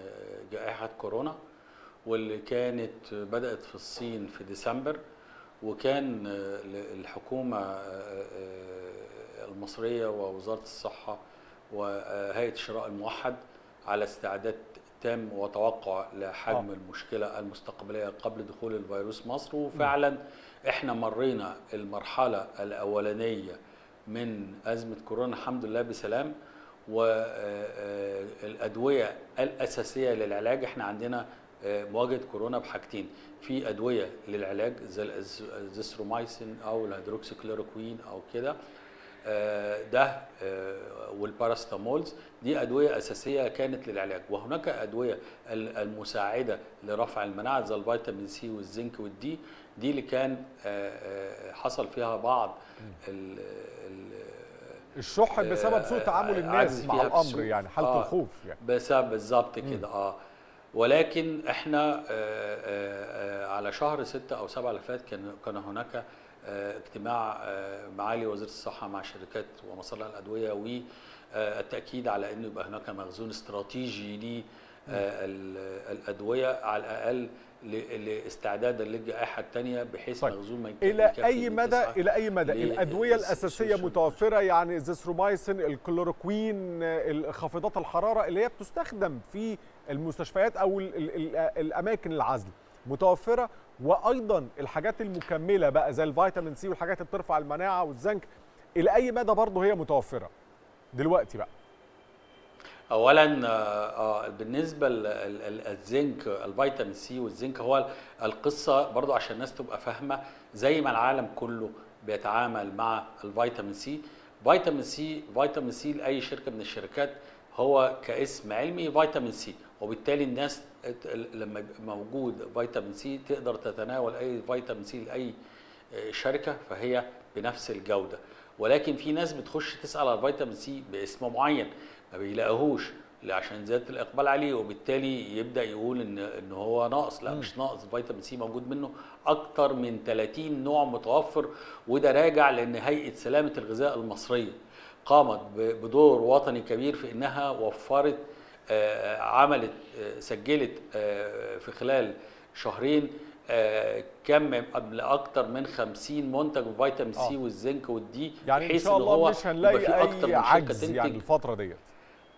جائحه كورونا واللي كانت بدات في الصين في ديسمبر وكان الحكومه المصريه ووزاره الصحه وهيئه الشراء الموحد على استعداد تام وتوقع لحجم آه. المشكله المستقبليه قبل دخول الفيروس مصر وفعلا احنا مرينا المرحله الاولانيه من ازمه كورونا الحمد لله بسلام والادويه آه، آه، الاساسيه للعلاج احنا عندنا آه، مواجهه كورونا بحاجتين في ادويه للعلاج زي الزيسترومايسين او الهيدروكسيكلوروكوين او كده آه، ده آه، والباراستامولز دي أدوية أساسية كانت للعلاج وهناك أدوية المساعدة لرفع المناعة زي الفيتامين سي والزنك والدي دي اللي كان آه، حصل فيها بعض الـ الشح بسبب سوء تعامل الناس مع الامر يعني حاله آه الخوف يعني بسبب بالظبط كده اه ولكن احنا آآ آآ على شهر 6 او 7 اللي فات كان كان هناك آه، اجتماع آه، معالي وزير الصحه مع شركات ومصانع الادويه والتاكيد على انه يبقى هناك مخزون استراتيجي للادويه آه، على الاقل لاستعدادا للجائحه الثانيه بحيث طيب. مخزون ما الى اي مدى الى اي مدى الادويه الاساسيه متوفره يعني زيثرومايسين الكلوروكوين خافضات الحراره اللي هي بتستخدم في المستشفيات او الاماكن العزل متوفره وايضا الحاجات المكمله بقى زي الفيتامين سي والحاجات اللي بترفع المناعه والزنك الى اي مدى برضه هي متوفره دلوقتي بقى اولا آه، آه، بالنسبه للزنك الفيتامين سي والزنك هو القصه برضو عشان الناس تبقى فاهمه زي ما العالم كله بيتعامل مع الفيتامين سي فيتامين سي فيتامين سي لاي شركه من الشركات هو كاسم علمي فيتامين سي وبالتالي الناس لما يبقى موجود فيتامين سي تقدر تتناول اي فيتامين سي لاي آه، شركه فهي بنفس الجوده ولكن في ناس بتخش تسال على فيتامين سي باسم معين ما بيلاقيهوش عشان زياده الاقبال عليه وبالتالي يبدا يقول ان ان هو ناقص لا مش ناقص فيتامين سي موجود منه اكتر من 30 نوع متوفر وده راجع لان هيئه سلامه الغذاء المصريه قامت بدور وطني كبير في انها وفرت آه، عملت آه، سجلت آه، في خلال شهرين كم اكتر من 50 منتج فيتامين سي والزنك والدي يعني بحيث ان, شاء الله هو مش هنلاقي اكتر من عجز يعني تنتج يعني الفتره ديت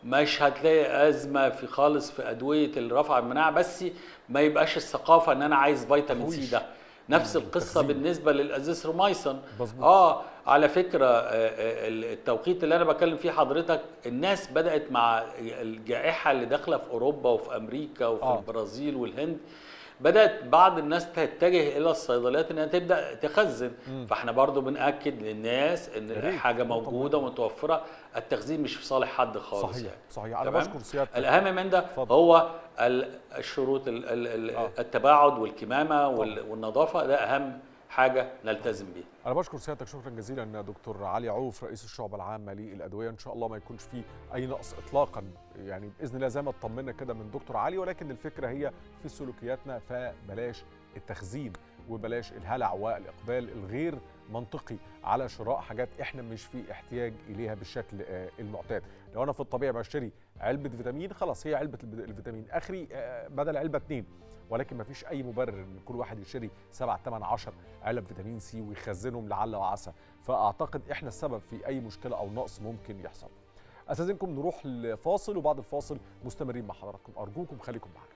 مش هتلاقي ازمه في خالص في ادويه الرفع المناعه بس ما يبقاش الثقافه ان انا عايز فيتامين سي ده نفس القصه بالنسبه للازيثرومايسون اه على فكرة آه، آه، التوقيت اللي أنا بكلم فيه حضرتك الناس بدأت مع الجائحة اللي داخلة في أوروبا وفي أمريكا وفي آه. البرازيل والهند بدات بعض الناس تتجه الى الصيدليات انها تبدا تخزن مم. فاحنا برضو بناكد للناس ان الحاجه آه، موجوده ومتوفره التخزين مش في صالح حد خالص صحيح يعني. صحيح انا بشكر سيادتك الاهم من ده فضل. هو الشروط التباعد والكمامه طبعا. والنظافه ده اهم حاجه نلتزم بيها. انا بشكر سيادتك شكرا جزيلا دكتور علي عوف رئيس الشعب العامه للادويه ان شاء الله ما يكونش فيه اي نقص اطلاقا يعني باذن الله زي ما اطمنا كده من دكتور علي ولكن الفكره هي في سلوكياتنا فبلاش التخزين وبلاش الهلع والاقبال الغير منطقي على شراء حاجات احنا مش في احتياج اليها بالشكل آه، المعتاد لو انا في الطبيعي بشتري علبه فيتامين خلاص هي علبه الفيتامين اخري آه، بدل علبه اتنين ولكن ما فيش اي مبرر ان كل واحد يشتري 7 8 10 علب فيتامين سي ويخزنهم لعل وعسى فاعتقد احنا السبب في اي مشكله او نقص ممكن يحصل استاذنكم نروح لفاصل وبعد الفاصل مستمرين مع حضراتكم ارجوكم خليكم معانا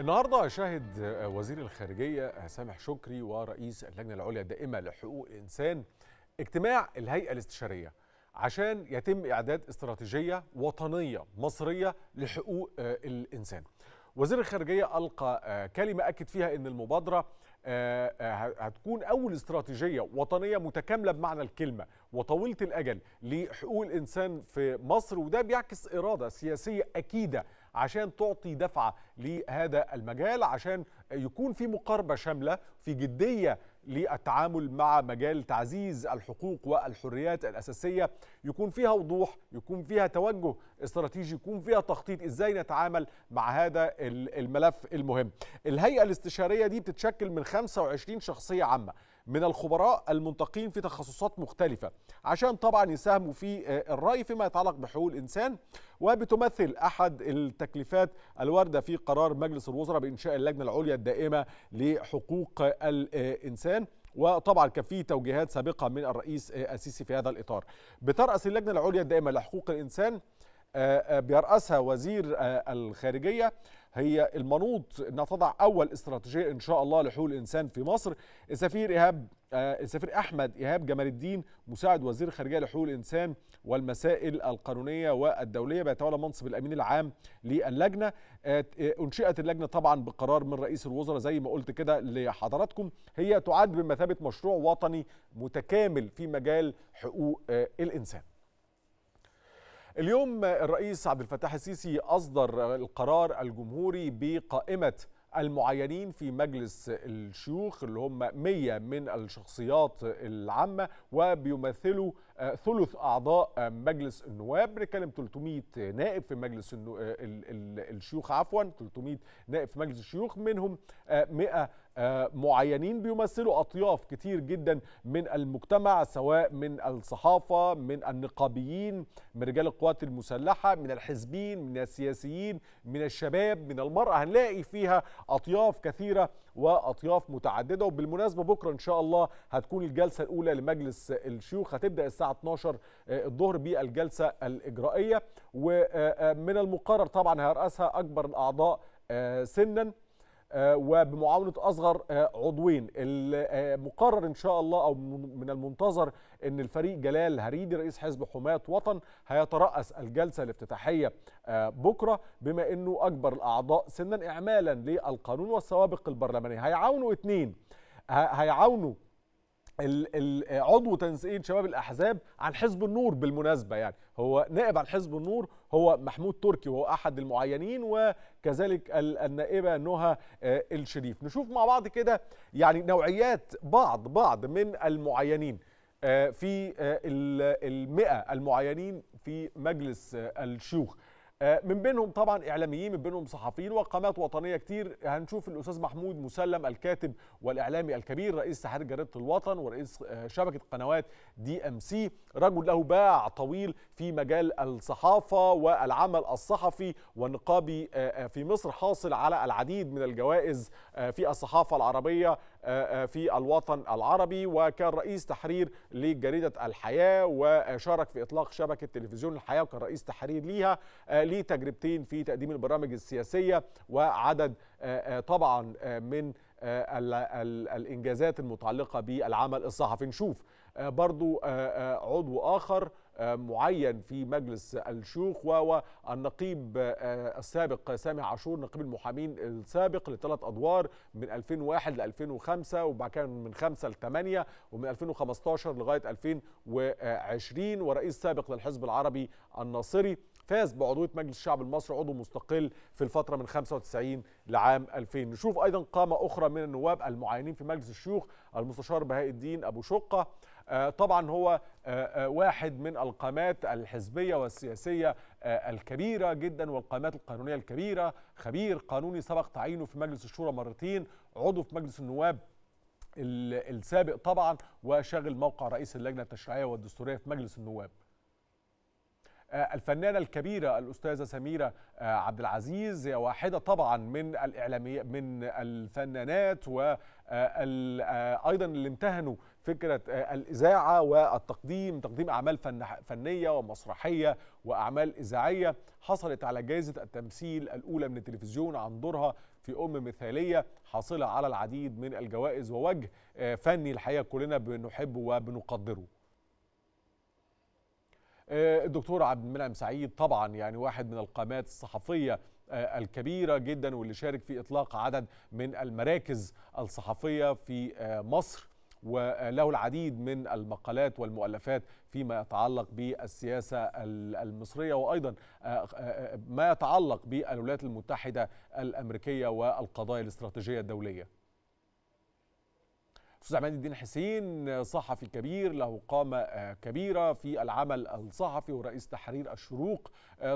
النهارده شهد وزير الخارجيه سامح شكري ورئيس اللجنه العليا الدائمه لحقوق الانسان اجتماع الهيئه الاستشاريه عشان يتم اعداد استراتيجيه وطنيه مصريه لحقوق آه، الانسان. وزير الخارجيه القى آه، كلمه اكد فيها ان المبادره آه، هتكون اول استراتيجيه وطنيه متكامله بمعنى الكلمه وطويله الاجل لحقوق الانسان في مصر وده بيعكس اراده سياسيه اكيده عشان تعطي دفعه لهذا المجال عشان يكون في مقاربه شامله في جديه للتعامل مع مجال تعزيز الحقوق والحريات الاساسيه يكون فيها وضوح يكون فيها توجه استراتيجي يكون فيها تخطيط ازاي نتعامل مع هذا الملف المهم الهيئه الاستشاريه دي بتتشكل من 25 شخصيه عامه من الخبراء المنتقين في تخصصات مختلفة عشان طبعا يساهموا في آه، الرأي فيما يتعلق بحقوق الإنسان وبتمثل أحد التكليفات الواردة في قرار مجلس الوزراء بإنشاء اللجنة العليا الدائمة لحقوق الإنسان وطبعا كان في توجيهات سابقه من الرئيس آه، السيسي في هذا الاطار. بترأس اللجنه العليا الدائمه لحقوق الانسان آه، بيرأسها وزير الخارجيه هي المنوط انها تضع اول استراتيجيه ان شاء الله لحقوق الانسان في مصر السفير ايهاب آه، السفير احمد ايهاب جمال الدين مساعد وزير الخارجيه لحقوق الانسان والمسائل القانونيه والدوليه بيتولى منصب الامين العام للجنه آه، انشئت اللجنه طبعا بقرار من رئيس الوزراء زي ما قلت كده لحضراتكم هي تعد بمثابه مشروع وطني متكامل في مجال حقوق آه، الانسان اليوم الرئيس عبد الفتاح السيسي أصدر القرار الجمهوري بقائمة المعينين في مجلس الشيوخ اللي هم 100 من الشخصيات العامة وبيمثلوا آه، ثلث أعضاء مجلس النواب بنتكلم 300 نائب في مجلس آه، الشيوخ عفوا 300 نائب في مجلس الشيوخ منهم 100 آه، معينين بيمثلوا اطياف كتير جدا من المجتمع سواء من الصحافه من النقابيين من رجال القوات المسلحه من الحزبين من السياسيين من الشباب من المراه هنلاقي فيها اطياف كثيره واطياف متعدده وبالمناسبه بكره ان شاء الله هتكون الجلسه الاولى لمجلس الشيوخ هتبدا الساعه 12 آه، الظهر بالجلسه الاجرائيه ومن المقرر طبعا هيرأسها اكبر الاعضاء آه، سنا آه، وبمعاونه اصغر آه، عضوين المقرر آه، ان شاء الله او من المنتظر ان الفريق جلال هريدي رئيس حزب حماة وطن هيترأس الجلسه الافتتاحيه بكره بما انه اكبر الاعضاء سنا اعمالا للقانون والسوابق البرلمانيه هيعاونوا اثنين هيعاونوا عضو تنسيق شباب الاحزاب عن حزب النور بالمناسبه يعني هو نائب عن حزب النور هو محمود تركي وهو احد المعينين وكذلك النائبه نهى آه، الشريف نشوف مع بعض كده يعني نوعيات بعض بعض من المعينين آه، في آه، المئة المعينين في مجلس الشيوخ آه، من بينهم طبعا اعلاميين من بينهم صحفيين وقامات وطنيه كتير هنشوف الاستاذ محمود مسلم الكاتب والاعلامي الكبير رئيس تحرير جريده الوطن ورئيس آه، شبكه قنوات دي ام سي رجل له باع طويل في مجال الصحافه والعمل الصحفي والنقابي آه، في مصر حاصل على العديد من الجوائز في الصحافه العربيه آه، آه، في الوطن العربي وكان رئيس تحرير لجريدة الحياة وشارك في إطلاق شبكة تلفزيون الحياة وكان رئيس تحرير ليها ليه آه، تجربتين في تقديم البرامج السياسية وعدد طبعا من الإنجازات المتعلقة بالعمل الصحفي نشوف برضو عضو آخر معين في مجلس الشيوخ وهو النقيب آه، السابق سامي عاشور نقيب المحامين السابق لثلاث ادوار من 2001 ل 2005 وبعد كده من 5 ل 8 ومن 2015 لغايه 2020 ورئيس سابق للحزب العربي الناصري فاز بعضويه مجلس الشعب المصري عضو مستقل في الفتره من 95 لعام 2000 نشوف ايضا قامه اخرى من النواب المعينين في مجلس الشيوخ المستشار بهاء الدين ابو شقه آه، طبعا هو آه، آه، واحد من القامات الحزبيه والسياسيه الكبيره جدا والقامات القانونيه الكبيره خبير قانوني سبق تعيينه في مجلس الشورى مرتين عضو في مجلس النواب السابق طبعا وشاغل موقع رئيس اللجنه التشريعيه والدستوريه في مجلس النواب الفنانة الكبيرة الأستاذة سميرة عبد العزيز هي واحدة طبعا من الإعلامية من الفنانات وأيضا اللي امتهنوا فكره آه، الاذاعه والتقديم تقديم اعمال فنيه ومسرحيه واعمال اذاعيه حصلت على جائزه التمثيل الاولى من التلفزيون عن دورها في ام مثاليه حاصله على العديد من الجوائز ووجه آه، فني الحقيقه كلنا بنحبه وبنقدره آه، الدكتور عبد المنعم سعيد طبعا يعني واحد من القامات الصحفيه الكبيره جدا واللي شارك في اطلاق عدد من المراكز الصحفيه في مصر وله العديد من المقالات والمؤلفات فيما يتعلق بالسياسة المصرية وأيضا آه، آه، آه، ما يتعلق بالولايات المتحدة الأمريكية والقضايا الاستراتيجية الدولية استاذ عماد الدين حسين صحفي كبير له قامه كبيره في العمل الصحفي ورئيس تحرير الشروق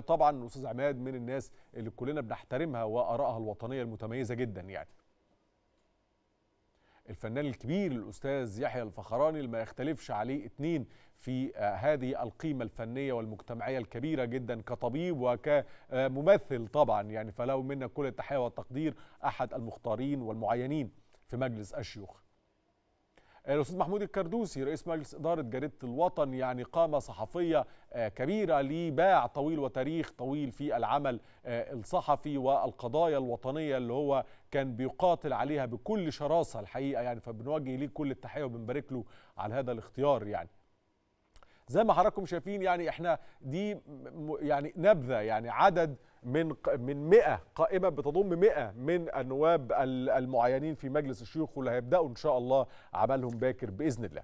طبعا استاذ عماد من الناس اللي كلنا بنحترمها وارائها الوطنيه المتميزه جدا يعني الفنان الكبير الأستاذ يحيى الفخراني اللي ما يختلفش عليه اتنين في آه، هذه القيمة الفنية والمجتمعية الكبيرة جدا كطبيب وكممثل طبعا يعني فله منا كل التحية والتقدير أحد المختارين والمعينين في مجلس الشيوخ الاستاذ محمود الكردوسي رئيس مجلس اداره جريده الوطن يعني قامه صحفيه آه، كبيره لباع طويل وتاريخ طويل في العمل آه، الصحفي والقضايا الوطنيه اللي هو كان بيقاتل عليها بكل شراسه الحقيقه يعني فبنوجه ليه كل التحيه وبنبارك له على هذا الاختيار يعني زي ما حضراتكم شايفين يعني احنا دي يعني نبذه يعني عدد من من 100 قائمه بتضم 100 من النواب المعينين في مجلس الشيوخ واللي هيبداوا ان شاء الله عملهم باكر باذن الله.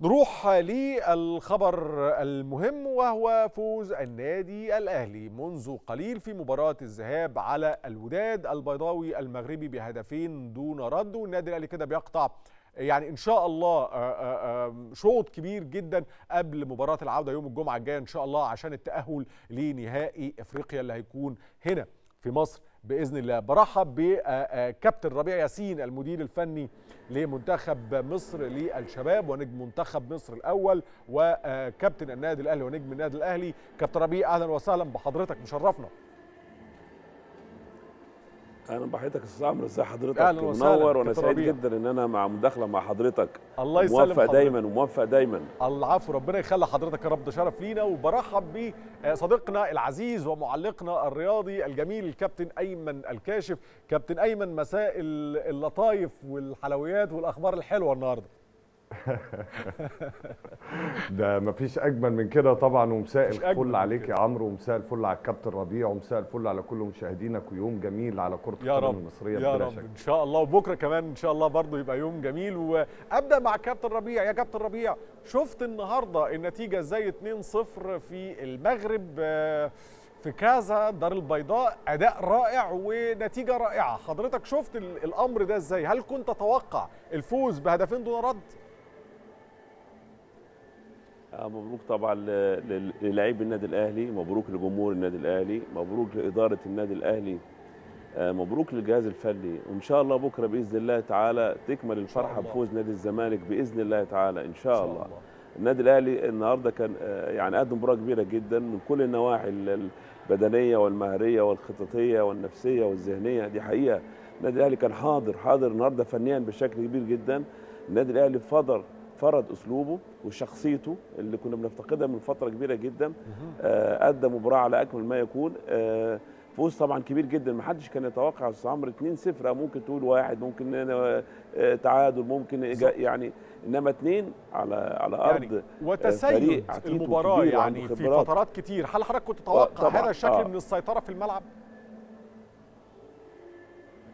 نروح للخبر المهم وهو فوز النادي الاهلي منذ قليل في مباراه الذهاب على الوداد البيضاوي المغربي بهدفين دون رد والنادي الاهلي كده بيقطع يعني ان شاء الله آه، آه، شوط كبير جدا قبل مباراه العوده يوم الجمعه الجايه ان شاء الله عشان التاهل لنهائي افريقيا اللي هيكون هنا في مصر باذن الله برحب بكابتن آه، ربيع ياسين المدير الفني لمنتخب مصر للشباب ونجم منتخب مصر الاول وكابتن النادي الاهلي ونجم النادي الاهلي كابتن ربيع اهلا وسهلا بحضرتك مشرفنا اهلا بحضرتك يا استاذ عمرو ازي حضرتك اهلا يعني وسهلا منور وانا سعيد جدا ان انا مع مداخله مع حضرتك الله يسلمك موفق دايما وموفق دايما العفو ربنا يخلي حضرتك يا رب ده شرف لينا وبرحب بصديقنا العزيز ومعلقنا الرياضي الجميل الكابتن ايمن الكاشف كابتن ايمن مساء اللطايف والحلويات والاخبار الحلوه النهارده ده مفيش اجمل من كده طبعا ومساء الفل عليك يا عمرو ومساء الفل على الكابتن ربيع ومساء الفل على كل مشاهدينك ويوم جميل على كره القدم المصريه يا رب شك. ان شاء الله وبكره كمان ان شاء الله برضه يبقى يوم جميل وابدا مع كابتن ربيع يا كابتن ربيع شفت النهارده النتيجه ازاي 2-0 في المغرب آه، في كازا دار البيضاء اداء رائع ونتيجه رائعه حضرتك شفت الامر ده ازاي هل كنت تتوقع الفوز بهدفين دون رد آه، مبروك طبعا للاعيب النادي الاهلي مبروك لجمهور النادي الاهلي مبروك لاداره النادي الاهلي آه، مبروك للجهاز الفني وان شاء الله بكره باذن الله تعالى تكمل الفرحه بفوز نادي الزمالك باذن الله تعالى ان شاء, إن شاء الله. الله النادي الاهلي النهارده كان آه، يعني قدم مباراه كبيره جدا من كل النواحي البدنيه والمهريه والخططيه والنفسيه والذهنيه دي حقيقه النادي الاهلي كان حاضر حاضر النهارده فنيا بشكل كبير جدا النادي الاهلي فضل فرض اسلوبه وشخصيته اللي كنا بنفتقدها من فتره كبيره جدا آه، ادى مباراه على اكمل ما يكون آه، فوز طبعا كبير جدا ما حدش كان يتوقع استاذ عمرو 2 0 آه، ممكن تقول واحد ممكن تعادل ممكن يعني انما اثنين على على ارض يعني وتسيد المباراه يعني في فترات كتير هل حضرتك كنت تتوقع هذا الشكل من السيطره في الملعب؟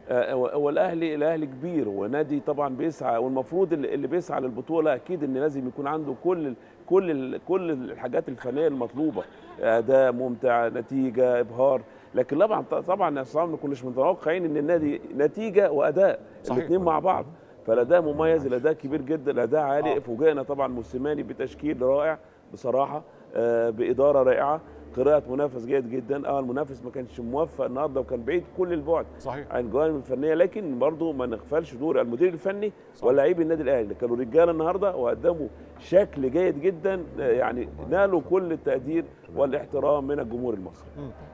آه، هو الاهلي الاهلي كبير ونادي طبعا بيسعى والمفروض اللي بيسعى للبطوله اكيد ان لازم يكون عنده كل كل كل الحاجات الفنيه المطلوبه اداء ممتع نتيجه ابهار لكن طبعا طبعا يا ما كناش متوقعين ان النادي نتيجه واداء الاثنين مع بعض فالاداء مميز الاداء كبير جدا الاداء عالي آه. فوجئنا طبعا موسيماني بتشكيل رائع بصراحه آه، باداره رائعه قراءه منافس جيد جدا اه المنافس ما كانش موفق النهارده وكان بعيد كل البعد صحيح عن الجوانب الفنيه لكن برضه ما نغفلش دور المدير الفني ولاعيب النادي الاهلي كانوا رجاله النهارده وقدموا شكل جيد جدا آه، يعني نالوا كل التقدير والاحترام من الجمهور المصري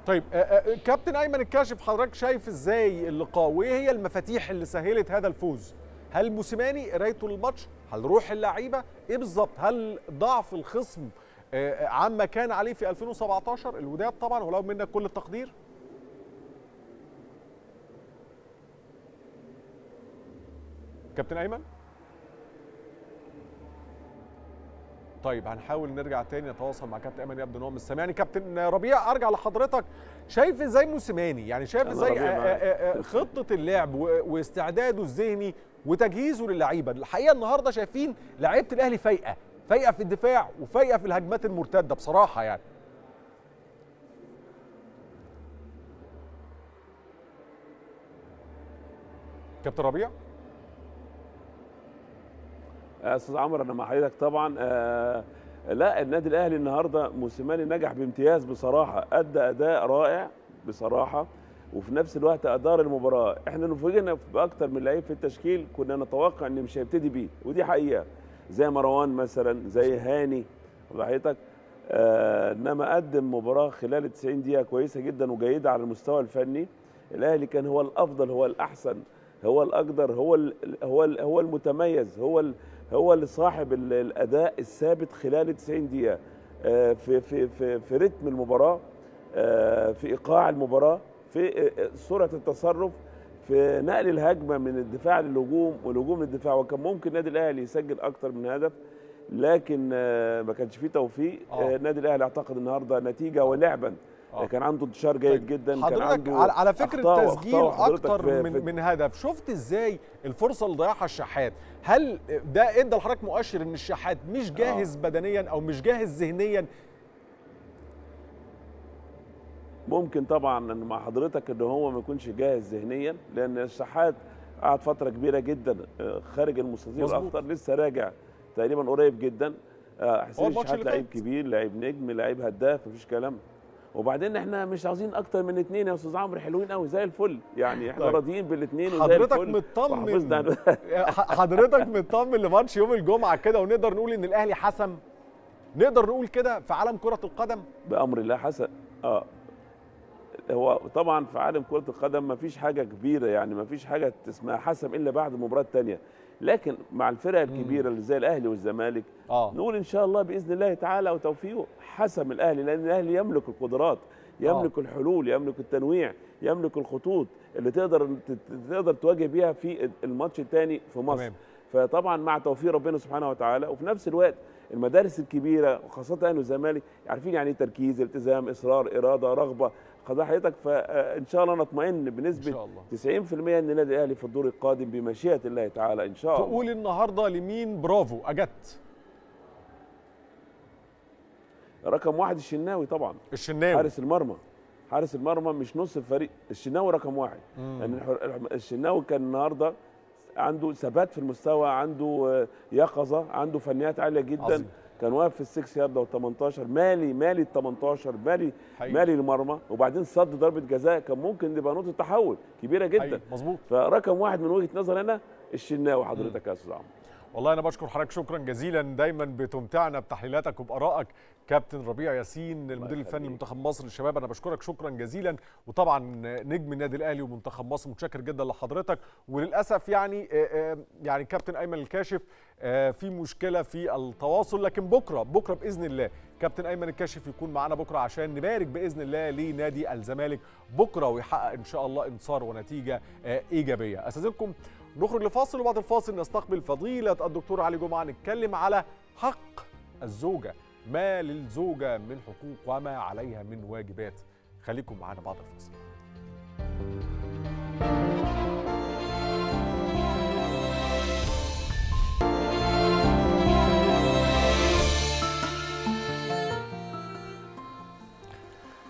طيب آه، آه، كابتن ايمن الكاشف حضرتك شايف ازاي اللقاء وايه هي المفاتيح اللي سهلت هذا الفوز هل موسيماني قرايته للماتش هل روح اللعيبه ايه بالظبط هل ضعف الخصم عما كان عليه في 2017 الوداد طبعا ولو منك كل التقدير كابتن ايمن طيب هنحاول نرجع تاني نتواصل مع كابتن ايمن يبدو ان هو مش يعني كابتن ربيع ارجع لحضرتك شايف ازاي موسيماني يعني شايف ازاي آه، آه، آه، خطه اللعب واستعداده الذهني وتجهيزه للعيبه الحقيقه النهارده شايفين لعيبه الاهلي فايقه فايقه في الدفاع وفايقه في الهجمات المرتده بصراحه يعني كابتن ربيع آه، استاذ عمرو انا مع حضرتك طبعا آه لا النادي الاهلي النهارده موسيماني نجح بامتياز بصراحه ادى اداء رائع بصراحه وفي نفس الوقت ادار المباراه احنا نفوجئنا باكثر من لعيب في التشكيل كنا نتوقع ان مش هيبتدي بيه ودي حقيقه زي مروان مثلا زي هاني حضرتك آه، انما آه قدم مباراه خلال 90 دقيقه كويسه جدا وجيده على المستوى الفني الاهلي كان هو الافضل هو الاحسن هو الاقدر هو الـ هو الـ هو المتميز هو الـ هو اللي صاحب الاداء الثابت خلال 90 دقيقه آه، في في في في رتم المباراه آه، في ايقاع المباراه في سرعه التصرف في نقل الهجمه من الدفاع للهجوم والهجوم للدفاع وكان ممكن النادي الاهلي يسجل اكتر من هدف لكن آه، ما كانش فيه توفيق النادي آه. آه، الاهلي اعتقد النهارده نتيجه ولعبا أوه. كان عنده انتشار جيد طيب. جدا حضرتك كان عنده على فكره تسجيل اكتر من, من هدف شفت ازاي الفرصه اللي ضيعها الشحات هل ده ادى لحضرتك مؤشر ان الشحات مش جاهز أوه. بدنيا او مش جاهز ذهنيا ممكن طبعا ان مع حضرتك ان هو ما يكونش جاهز ذهنيا لان الشحات قعد فتره كبيره جدا آه، خارج المستطيل الاخضر لسه راجع تقريبا قريب جدا آه، حسين الشحات لعيب كبير لعيب نجم لعيب هداف مفيش كلام وبعدين احنا مش عاوزين اكتر من اثنين يا استاذ عمرو حلوين قوي زي الفل يعني احنا طيب. راضيين بالاثنين وزي حضرتك الفل مطمن حضرتك مطمن لماتش يوم الجمعه كده ونقدر نقول ان الاهلي حسم نقدر نقول كده في عالم كره القدم بامر الله حسن اه هو طبعا في عالم كره القدم ما فيش حاجه كبيره يعني ما فيش حاجه اسمها حسم الا بعد مباراه تانية لكن مع الفرق الكبيره اللي زي الاهلي والزمالك آه. نقول ان شاء الله باذن الله تعالى وتوفيقه حسم الاهلي لان الاهلي يملك القدرات يملك آه. الحلول يملك التنويع يملك الخطوط اللي تقدر تقدر تواجه بيها في الماتش الثاني في مصر تمام. فطبعا مع توفيق ربنا سبحانه وتعالى وفي نفس الوقت المدارس الكبيره وخاصه اهل الزمالك عارفين يعني ايه تركيز التزام اصرار اراده رغبه قضاء حياتك فان شاء الله نطمئن بنسبه إن شاء الله. 90% ان النادي الاهلي في الدور القادم بمشيئه الله تعالى ان شاء الله تقول النهارده لمين برافو اجت رقم واحد الشناوي طبعا الشناوي حارس المرمى حارس المرمى مش نص الفريق الشناوي رقم واحد لان يعني الشناوي كان النهارده عنده ثبات في المستوى عنده آه، يقظه عنده فنيات عاليه جدا عظيم. كان واقف في السكس يارد او 18 مالي مالي ال 18 مالي حقيقي. مالي المرمى وبعدين صد ضربه جزاء كان ممكن تبقى نقطه تحول كبيره جدا مظبوط فرقم واحد من وجهه نظر انا الشناوي حضرتك يا استاذ عمرو والله انا بشكر حضرتك شكرا جزيلا دايما بتمتعنا بتحليلاتك وبارائك كابتن ربيع ياسين المدير الفني لمنتخب مصر للشباب انا بشكرك شكرا جزيلا وطبعا نجم النادي الاهلي ومنتخب مصر متشكر جدا لحضرتك وللاسف يعني آه، آه، يعني كابتن ايمن الكاشف آه، في مشكله في التواصل لكن بكره بكره باذن الله كابتن ايمن الكاشف يكون معانا بكره عشان نبارك باذن الله لنادي الزمالك بكره ويحقق ان شاء الله انتصار ونتيجه ايجابيه استاذنكم نخرج لفاصل وبعد الفاصل نستقبل فضيلة الدكتور علي جمعة نتكلم على حق الزوجة ما للزوجة من حقوق وما عليها من واجبات خليكم معنا بعد الفاصل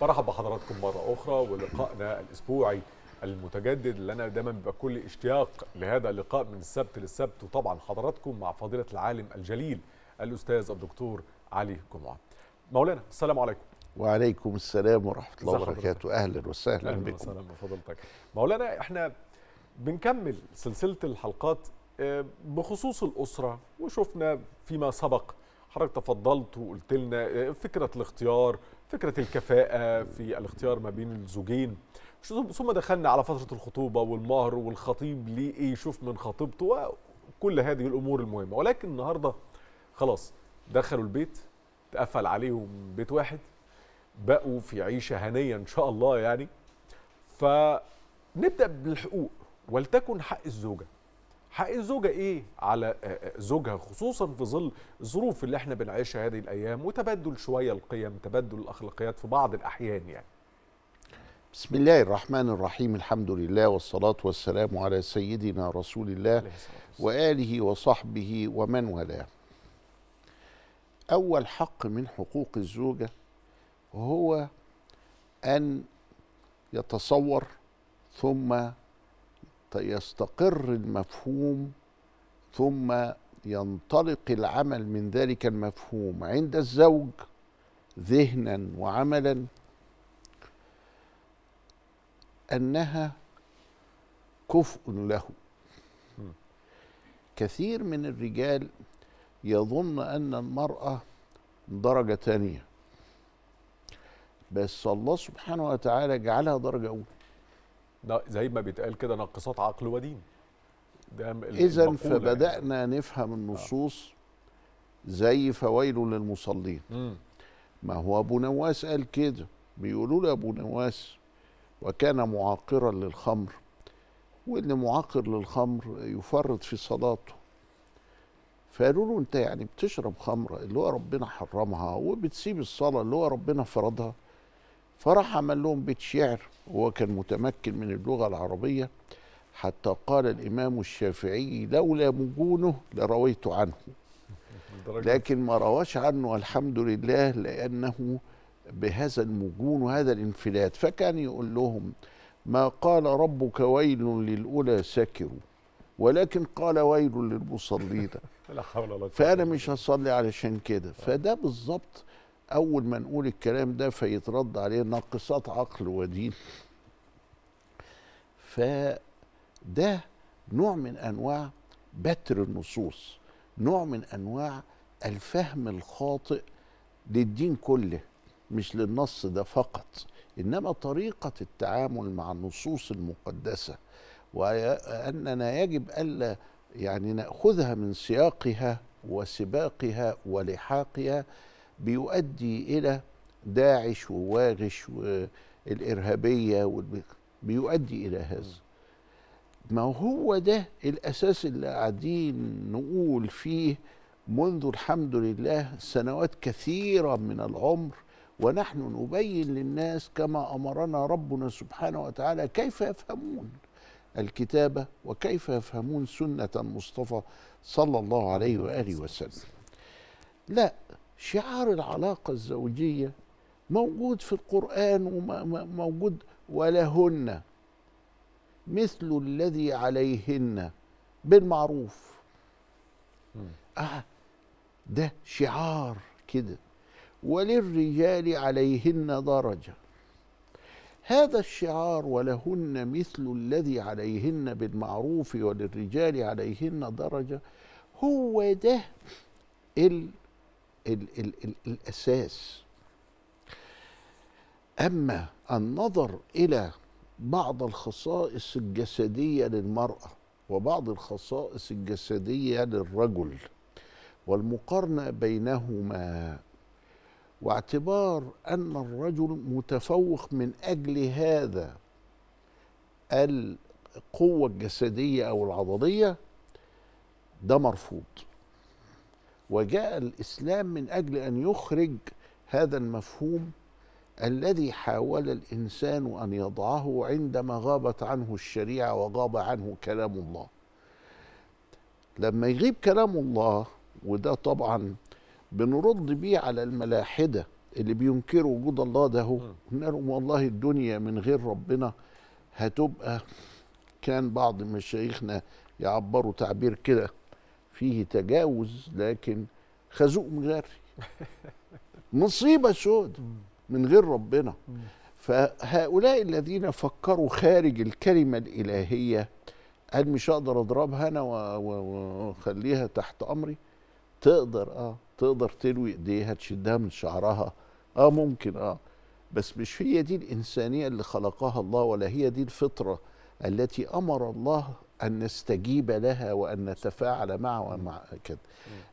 مرحبا بحضراتكم مرة أخرى ولقائنا الأسبوعي المتجدد اللي انا دايما بيبقى كل اشتياق لهذا اللقاء من السبت للسبت وطبعا حضراتكم مع فضيله العالم الجليل الاستاذ الدكتور علي جمعه. مولانا السلام عليكم. وعليكم السلام ورحمه الله وبركاته اهلا وسهلا أهلا بكم. وسهلا بفضلتك. مولانا احنا بنكمل سلسله الحلقات آه، بخصوص الاسره وشفنا فيما سبق حضرتك تفضلت وقلت لنا آه، فكره الاختيار، فكره الكفاءه في الاختيار ما بين الزوجين. ثم دخلنا على فتره الخطوبه والمهر والخطيب ليه ايه يشوف من خطيبته وكل هذه الامور المهمه ولكن النهارده خلاص دخلوا البيت اتقفل عليهم بيت واحد بقوا في عيشه هنيه ان شاء الله يعني فنبدا بالحقوق ولتكن حق الزوجه حق الزوجه ايه على زوجها خصوصا في ظل الظروف اللي احنا بنعيشها هذه الايام وتبدل شويه القيم تبدل الاخلاقيات في بعض الاحيان يعني بسم الله الرحمن الرحيم الحمد لله والصلاة والسلام على سيدنا رسول الله وآله وصحبه ومن والاه أول حق من حقوق الزوجة هو أن يتصور ثم يستقر المفهوم ثم ينطلق العمل من ذلك المفهوم عند الزوج ذهنا وعملا أنها كفء له كثير من الرجال يظن أن المرأة درجة ثانيه بس الله سبحانه وتعالى جعلها درجة أولى زي ما بيتقال كده ناقصات عقل ودين إذا يعني. فبدأنا يعني. نفهم النصوص زي فويل للمصلين ما هو أبو نواس قال كده بيقولوا له أبو نواس وكان معاقرا للخمر وان معاقر للخمر يفرط في صلاته فقالوا له انت يعني بتشرب خمرة اللي هو ربنا حرمها وبتسيب الصلاة اللي هو ربنا فرضها فراح عمل لهم بيت شعر وهو كان متمكن من اللغة العربية حتى قال الإمام الشافعي لولا مجونه لرويت عنه لكن ما رواش عنه الحمد لله لأنه بهذا المجون وهذا الانفلات فكان يقول لهم ما قال ربك ويل للأولى سكروا ولكن قال ويل للمصلين لا حول ولا فأنا مش هصلي علشان كده آه. فده بالظبط أول ما نقول الكلام ده فيترد عليه ناقصات عقل ودين فده نوع من أنواع بتر النصوص نوع من أنواع الفهم الخاطئ للدين كله مش للنص ده فقط انما طريقه التعامل مع النصوص المقدسه واننا يجب الا يعني ناخذها من سياقها وسباقها ولحاقها بيؤدي الى داعش وواغش والارهابيه بيؤدي الى هذا ما هو ده الاساس اللي قاعدين نقول فيه منذ الحمد لله سنوات كثيره من العمر ونحن نبين للناس كما امرنا ربنا سبحانه وتعالى كيف يفهمون الكتابه وكيف يفهمون سنه المصطفى صلى الله عليه واله وسلم. لا شعار العلاقه الزوجيه موجود في القران وموجود ولهن مثل الذي عليهن بالمعروف. اه ده شعار كده وللرجال عليهن درجة هذا الشعار ولهن مثل الذي عليهن بالمعروف وللرجال عليهن درجة هو ده ال ال الـ الـ الأساس أما النظر إلى بعض الخصائص الجسدية للمرأة وبعض الخصائص الجسدية للرجل والمقارنة بينهما واعتبار ان الرجل متفوق من اجل هذا القوه الجسديه او العضليه ده مرفوض وجاء الاسلام من اجل ان يخرج هذا المفهوم الذي حاول الانسان ان يضعه عندما غابت عنه الشريعه وغاب عنه كلام الله لما يغيب كلام الله وده طبعا بنرد بيه على الملاحده اللي بينكروا وجود الله ده هو قلنا لهم والله الدنيا من غير ربنا هتبقى كان بعض مشايخنا يعبروا تعبير كده فيه تجاوز لكن خازوق مغاري مصيبه سود من غير ربنا فهؤلاء الذين فكروا خارج الكلمه الالهيه قال مش هقدر اضربها انا واخليها تحت امري تقدر اه تقدر تلوي ايديها تشدها من شعرها اه ممكن اه بس مش هي دي الانسانيه اللي خلقها الله ولا هي دي الفطره التي امر الله ان نستجيب لها وان نتفاعل معها ومع كده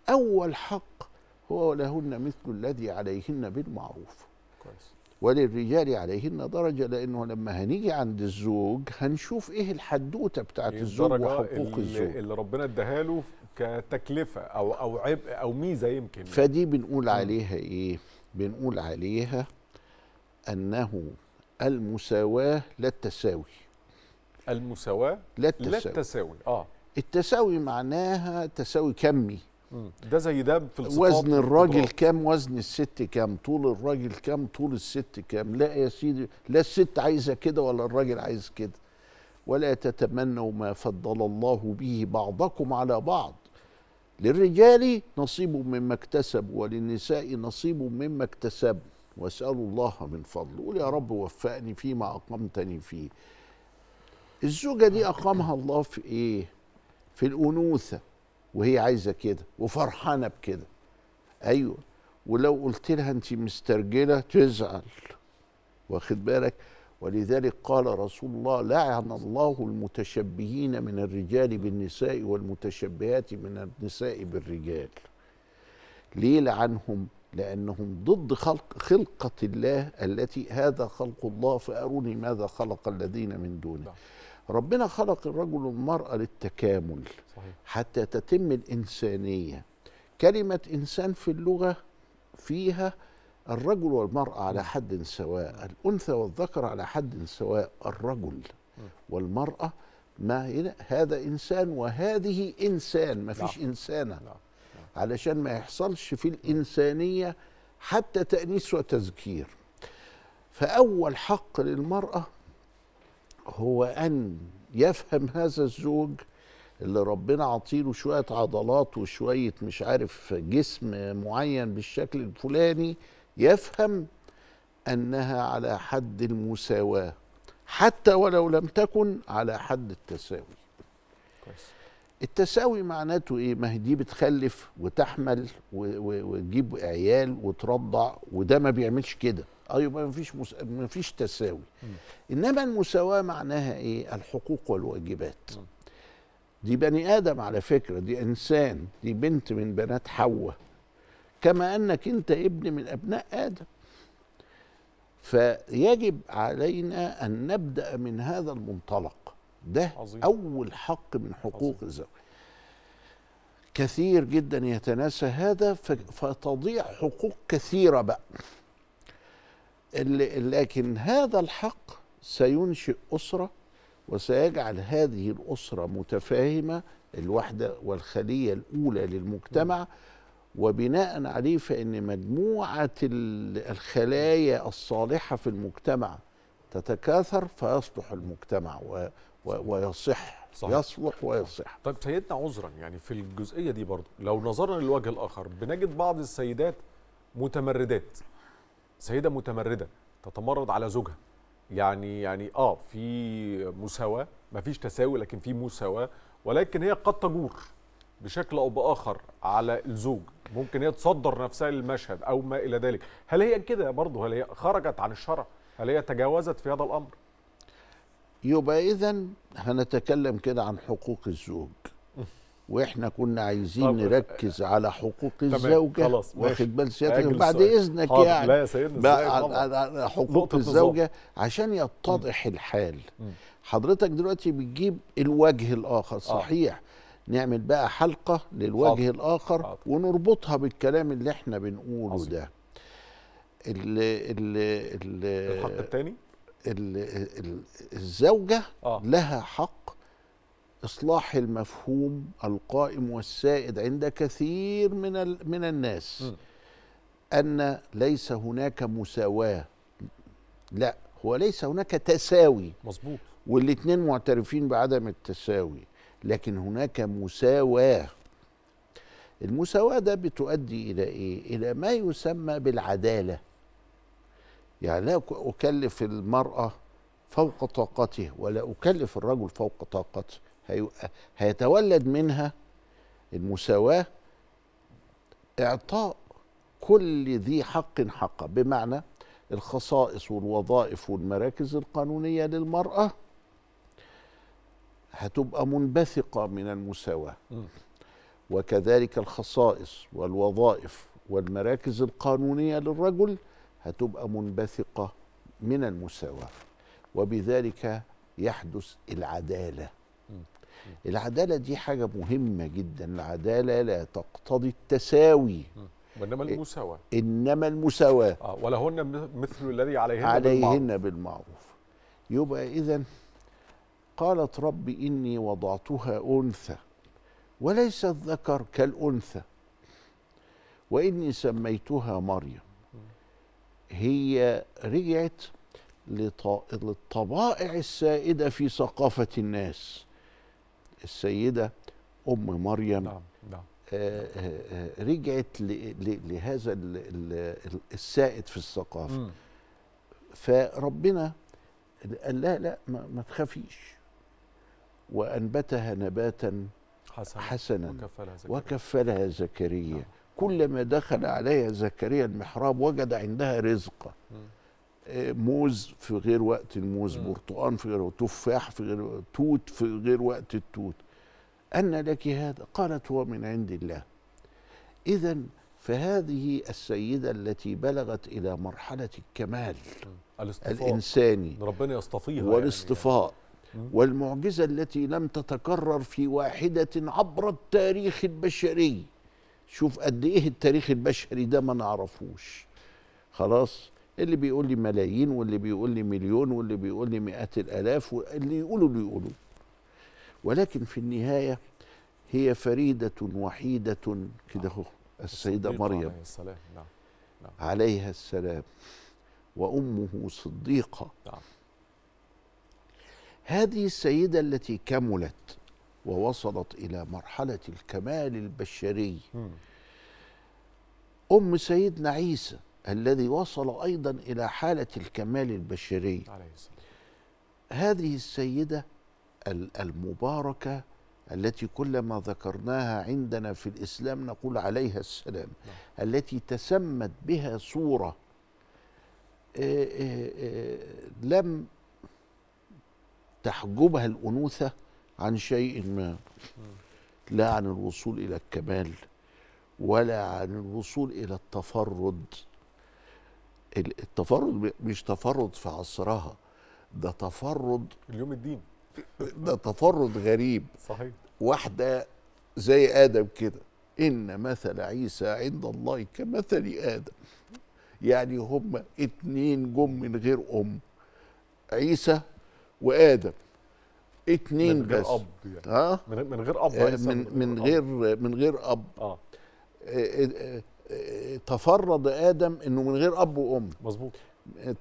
اول حق هو ولهن مثل الذي عليهن بالمعروف كويس. وللرجال عليهن درجة لأنه لما هنيجي عند الزوج هنشوف إيه الحدوتة بتاعت إيه الزوج وحقوق الزوج اللي ربنا اداها له كتكلفة أو أو عبء أو ميزة يمكن فدي بنقول عليها إيه؟ بنقول عليها أنه المساواة لا التساوي المساواة لا التساوي, لا التساوي. آه التساوي معناها تساوي كمي ده زي ده في الصفات وزن الراجل كام وزن الست كام طول الراجل كام طول الست كام لا يا سيدي لا الست عايزه كده ولا الراجل عايز كده ولا تتمنوا ما فضل الله به بعضكم على بعض للرجال نصيب مما اكتسبوا وللنساء نصيب مما اكتسبوا واسالوا الله من فضله قول يا رب وفقني فيما اقمتني فيه الزوجه دي اقامها الله في ايه في الانوثه وهي عايزه كده وفرحانه بكده ايوه ولو قلت لها انت مسترجله تزعل واخد بالك ولذلك قال رسول الله لعن الله المتشبهين من الرجال بالنساء والمتشبهات من النساء بالرجال ليه لعنهم لانهم ضد خلق خلقه الله التي هذا خلق الله فاروني ماذا خلق الذين من دونه نعم. ربنا خلق الرجل والمرأة للتكامل صحيح. حتى تتم الإنسانية كلمة إنسان في اللغة فيها الرجل والمرأة على حد سواء الأنثى والذكر على حد سواء الرجل والمرأة ما هنا هذا إنسان وهذه إنسان ما فيش نعم. إنسانة نعم. نعم. علشان ما يحصلش في الإنسانية حتى تأنيس وتذكير فأول حق للمرأة هو أن يفهم هذا الزوج اللي ربنا عطيله شوية عضلات وشوية مش عارف جسم معين بالشكل الفلاني يفهم أنها على حد المساواة حتى ولو لم تكن على حد التساوي كويس. التساوي معناته ايه ما هي دي بتخلف وتحمل وتجيب عيال وترضع وده ما بيعملش كده اه أيوة، يبقى فيش مس... فيش تساوي م. انما المساواه معناها ايه الحقوق والواجبات م. دي بني ادم على فكره دي انسان دي بنت من بنات حواء كما انك انت ابن من ابناء ادم فيجب علينا ان نبدا من هذا المنطلق ده عظيم. اول حق من حقوق الزوج كثير جدا يتناسى هذا فتضيع حقوق كثيره بقى لكن هذا الحق سينشئ أسرة وسيجعل هذه الأسرة متفاهمة الوحدة والخلية الأولى للمجتمع وبناء عليه فإن مجموعة الخلايا الصالحة في المجتمع تتكاثر فيصلح المجتمع و و ويصح صحيح. يصلح ويصح طيب سيدنا عذرا يعني في الجزئية دي برضو لو نظرنا للوجه الآخر بنجد بعض السيدات متمردات سيده متمرده تتمرد على زوجها يعني يعني اه في مساواه ما فيش تساوي لكن في مساواه ولكن هي قد تجور بشكل او باخر على الزوج ممكن هي تصدر نفسها للمشهد او ما الى ذلك هل هي كده برضه هل هي خرجت عن الشرع هل هي تجاوزت في هذا الامر يبقى اذا هنتكلم كده عن حقوق الزوج واحنا كنا عايزين طب نركز على حقوق الزوجه خلاص واخد بال سيادتك بعد اذنك يعني لا يا سيدنا حقوق الزوجه عشان يتضح الحال م. حضرتك دلوقتي بتجيب الوجه الاخر آه. صحيح آه. نعمل بقى حلقه للوجه حاضر. الاخر حاضر. ونربطها بالكلام اللي احنا بنقوله عظيم. ده ال ال ال الحق الثاني الزوجه آه. لها حق اصلاح المفهوم القائم والسائد عند كثير من من الناس م. ان ليس هناك مساواه لا هو ليس هناك تساوي مظبوط والاثنين معترفين بعدم التساوي لكن هناك مساواه المساواه ده بتؤدي الى ايه الى ما يسمى بالعداله يعني لا اكلف المراه فوق طاقته ولا أكلف الرجل فوق طاقته هيتولد منها المساواة إعطاء كل ذي حق حقه بمعنى الخصائص والوظائف والمراكز القانونية للمرأة هتبقى منبثقة من المساواة وكذلك الخصائص والوظائف والمراكز القانونية للرجل هتبقى منبثقة من المساواة وبذلك يحدث العدالة العدالة دي حاجة مهمة جدا العدالة لا تقتضي التساوي وإنما المساواة إنما المساواة آه ولهن مثل الذي عليهن, عليهن بالمعروف, بالمعروف. يبقى إذا قالت رب إني وضعتها أنثى وليس الذكر كالأنثى وإني سميتها مريم هي رجعت للطبائع السائدة في ثقافة الناس السيدة أم مريم نعم. نعم. آه، آه، آه، رجعت لهذا السائد في الثقافة م. فربنا قال لها لا ما تخافيش وأنبتها نباتا حسن حسنا وكفلها زكريا, وكفلها زكريا. نعم. كلما دخل عليها زكريا المحراب وجد عندها رزقا موز في غير وقت الموز برتقان في غير وقت تفاح في غير وقت توت في غير وقت التوت أن لك هذا قالت هو من عند الله إذا فهذه السيدة التي بلغت إلى مرحلة الكمال الاصطفاء. الإنساني ربنا يصطفيها والاصطفاء يعني. والمعجزة التي لم تتكرر في واحدة عبر التاريخ البشري شوف قد إيه التاريخ البشري ده ما نعرفوش خلاص اللي بيقول لي ملايين واللي بيقول لي مليون واللي بيقول لي مئات الالاف واللي يقولوا اللي يقولوا ولكن في النهايه هي فريده وحيده كده اهو السيده مريم عليه السلام نعم،, نعم. عليها السلام وامه صديقه نعم. هذه السيده التي كملت ووصلت الى مرحله الكمال البشري ام سيدنا عيسى الذي وصل أيضا إلى حالة الكمال البشري عليه هذه السيدة المباركة التي كلما ذكرناها عندنا في الإسلام نقول عليها السلام نعم. التي تسمت بها صورة آه، آه، آه، لم تحجبها الأنوثة عن شيء ما نعم. لا عن الوصول إلى الكمال ولا عن الوصول إلى التفرد التفرد مش تفرد في عصرها ده تفرد اليوم الدين ده تفرد غريب صحيح واحده زي ادم كده ان مثل عيسى عند الله كمثل ادم يعني هما اتنين جم من غير ام عيسى وادم اتنين من غير بس اب يعني. ها من غير اب آه، من, من غير من غير اب, من غير أب. آه. آه،, آه، تفرد ادم انه من غير اب وام مظبوط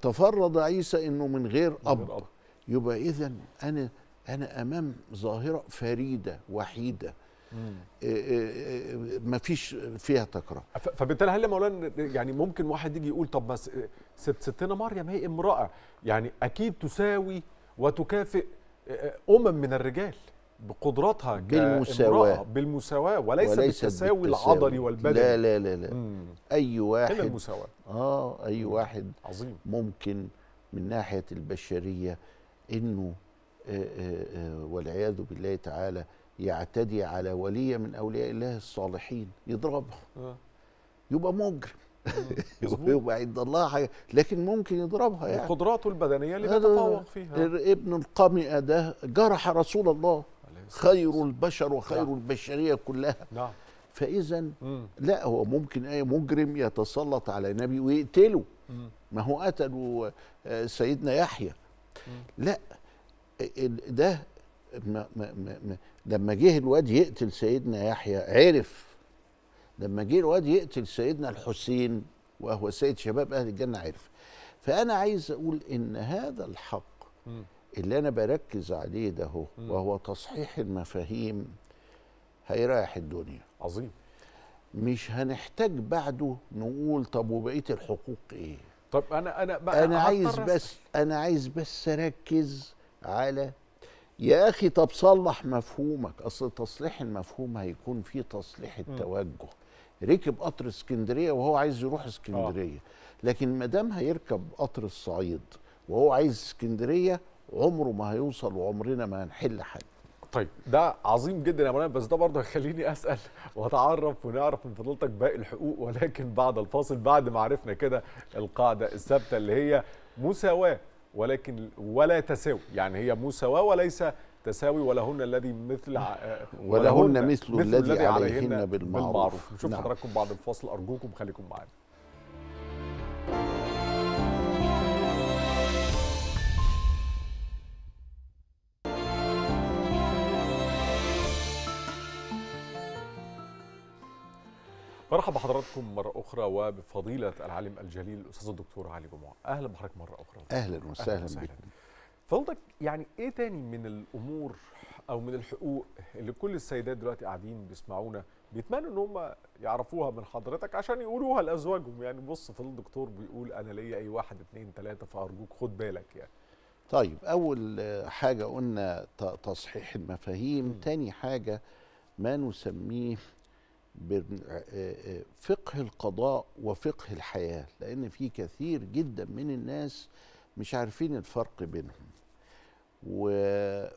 تفرد عيسى انه من غير من اب, غير أب. يبقى اذا انا انا امام ظاهره فريده وحيده آه، آه، آه، ما فيش فيها تكرار فبالتالي هل مولانا يعني ممكن واحد يجي يقول طب بس ست ستنا مريم هي امراه يعني اكيد تساوي وتكافئ امم من الرجال بقدراتها بالمساواة بالمساواة وليس, وليس بالتساوي العضلي والبدني لا لا لا, لا. مم. أي واحد هنا المساواة آه أي واحد عظيم ممكن من ناحية البشرية إنه آه، آه، آه، والعياذ بالله تعالى يعتدي على ولي من أولياء الله الصالحين يضربها آه. يبقى مجرم يبقى عند الله حاجة لكن ممكن يضربها يعني قدراته البدنية اللي بيتفوق فيها ابن القمئة ده جرح رسول الله خير البشر وخير نعم. البشريه كلها نعم فاذا لا هو ممكن اي مجرم يتسلط على نبي ويقتله ما هو قتلوا آه، سيدنا يحيى لا ده ما ما ما لما جه الواد يقتل سيدنا يحيى عرف لما جه الواد يقتل سيدنا الحسين وهو سيد شباب اهل الجنه عرف فانا عايز اقول ان هذا الحق اللي انا بركز عليه ده هو وهو تصحيح المفاهيم هيريح الدنيا عظيم مش هنحتاج بعده نقول طب وبقيه الحقوق ايه طب انا انا بقى انا عايز بس انا عايز بس اركز على يا اخي طب صلح مفهومك اصل تصليح المفهوم هيكون في تصليح التوجه ركب قطر اسكندريه وهو عايز يروح اسكندريه آه. لكن ما دام هيركب قطر الصعيد وهو عايز اسكندريه عمره ما هيوصل وعمرنا ما هنحل حاجه طيب ده عظيم جدا يا مولانا بس ده برضه هيخليني اسال واتعرف ونعرف من فضلتك باقي الحقوق ولكن بعد الفاصل بعد ما عرفنا كده القاعده الثابته اللي هي مساواه ولكن ولا تساوي يعني هي مساواه وليس تساوي ولهن الذي مثل ولهن مثل, مثل الذي عليهن, عليهن بالمعروف, بالمعروف. نشوف نعم. حضراتكم بعد الفاصل ارجوكم خليكم معانا مرحبا بحضراتكم مرة أخرى وبفضيلة العالم الجليل الأستاذ الدكتور علي جمعة أهلا بحضرتك مرة أخرى أهلا وسهلا بك فضلتك يعني إيه تاني من الأمور أو من الحقوق اللي كل السيدات دلوقتي قاعدين بيسمعونا بيتمنوا إن هم يعرفوها من حضرتك عشان يقولوها لأزواجهم يعني بص في الدكتور بيقول أنا ليا أي واحد اتنين تلاتة فأرجوك خد بالك يعني طيب أول حاجة قلنا تصحيح المفاهيم م. تاني حاجة ما نسميه آه، آه، فقه القضاء وفقه الحياة لأن في كثير جدا من الناس مش عارفين الفرق بينهم واللي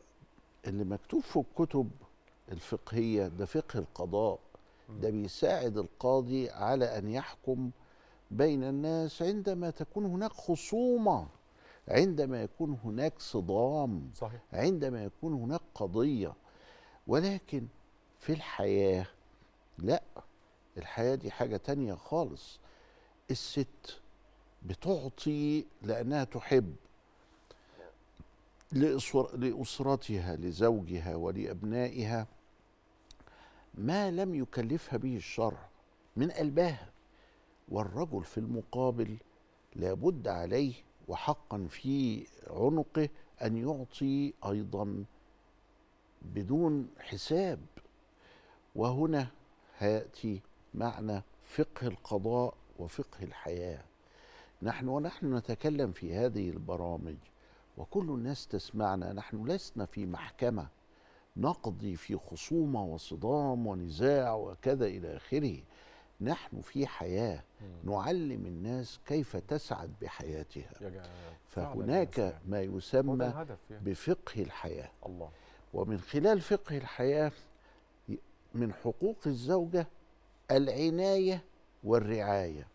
مكتوب في الكتب الفقهية ده فقه القضاء ده بيساعد القاضي على أن يحكم بين الناس عندما تكون هناك خصومة عندما يكون هناك صدام صحيح. عندما يكون هناك قضية ولكن في الحياة لا الحياة دي حاجة تانية خالص الست بتعطي لأنها تحب لأسرتها لزوجها ولأبنائها ما لم يكلفها به الشرع من قلبها والرجل في المقابل لابد عليه وحقا في عنقه أن يعطي أيضا بدون حساب وهنا هياتي معنى فقه القضاء وفقه الحياه نحن ونحن نتكلم في هذه البرامج وكل الناس تسمعنا نحن لسنا في محكمه نقضي في خصومه وصدام ونزاع وكذا الى اخره نحن في حياه نعلم الناس كيف تسعد بحياتها فهناك ما يسمى يعني. بفقه الحياه الله ومن خلال فقه الحياه من حقوق الزوجة العناية والرعاية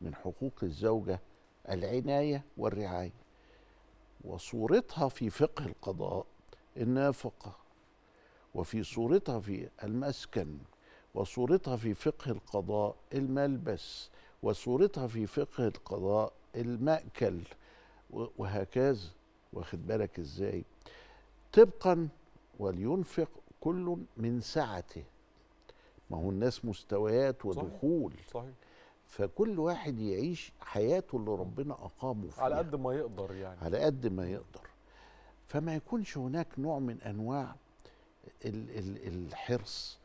من حقوق الزوجة العناية والرعاية وصورتها في فقه القضاء النافقة وفي صورتها في المسكن وصورتها في فقه القضاء الملبس وصورتها في فقه القضاء المأكل وهكذا واخد بالك ازاي طبقا ولينفق كل من سعته ما هو الناس مستويات ودخول صحيح, صحيح. فكل واحد يعيش حياته اللي ربنا اقامه فيها على قد ما يقدر يعني على قد ما يقدر فما يكونش هناك نوع من انواع الـ الـ الحرص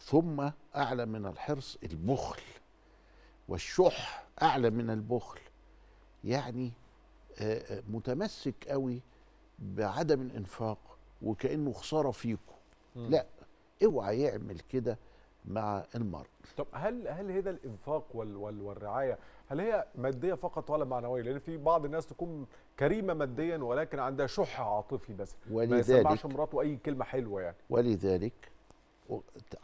ثم اعلى من الحرص البخل والشح اعلى من البخل يعني آه، آه، متمسك قوي بعدم الانفاق وكانه خساره فيكم مم. لا اوعى يعمل كده مع المرء طب هل هل هذا الانفاق وال وال والرعايه هل هي ماديه فقط ولا معنويه لان في بعض الناس تكون كريمه ماديا ولكن عندها شح عاطفي بس ولذلك ما يسمعش مراته اي كلمه حلوه يعني ولذلك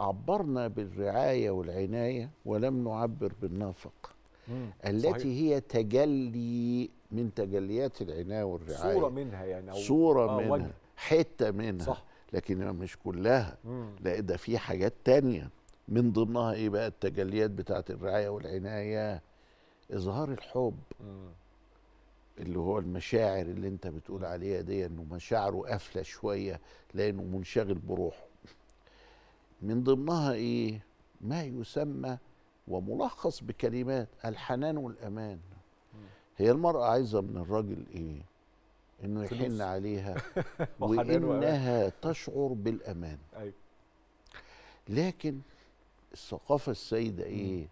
عبرنا بالرعايه والعنايه ولم نعبر بالنفق مم. التي صحيح. هي تجلي من تجليات العنايه والرعايه صوره منها يعني أو صوره آه منها وجه. حته منها صح لكن مش كلها لا ده في حاجات تانية من ضمنها ايه بقى التجليات بتاعه الرعايه والعنايه اظهار الحب اللي هو المشاعر اللي انت بتقول عليها دي انه مشاعره قافله شويه لانه منشغل بروحه من ضمنها ايه ما يسمى وملخص بكلمات الحنان والامان هي المراه عايزه من الراجل ايه انه يحن عليها وانها تشعر بالامان ايوه لكن الثقافه السيده ايه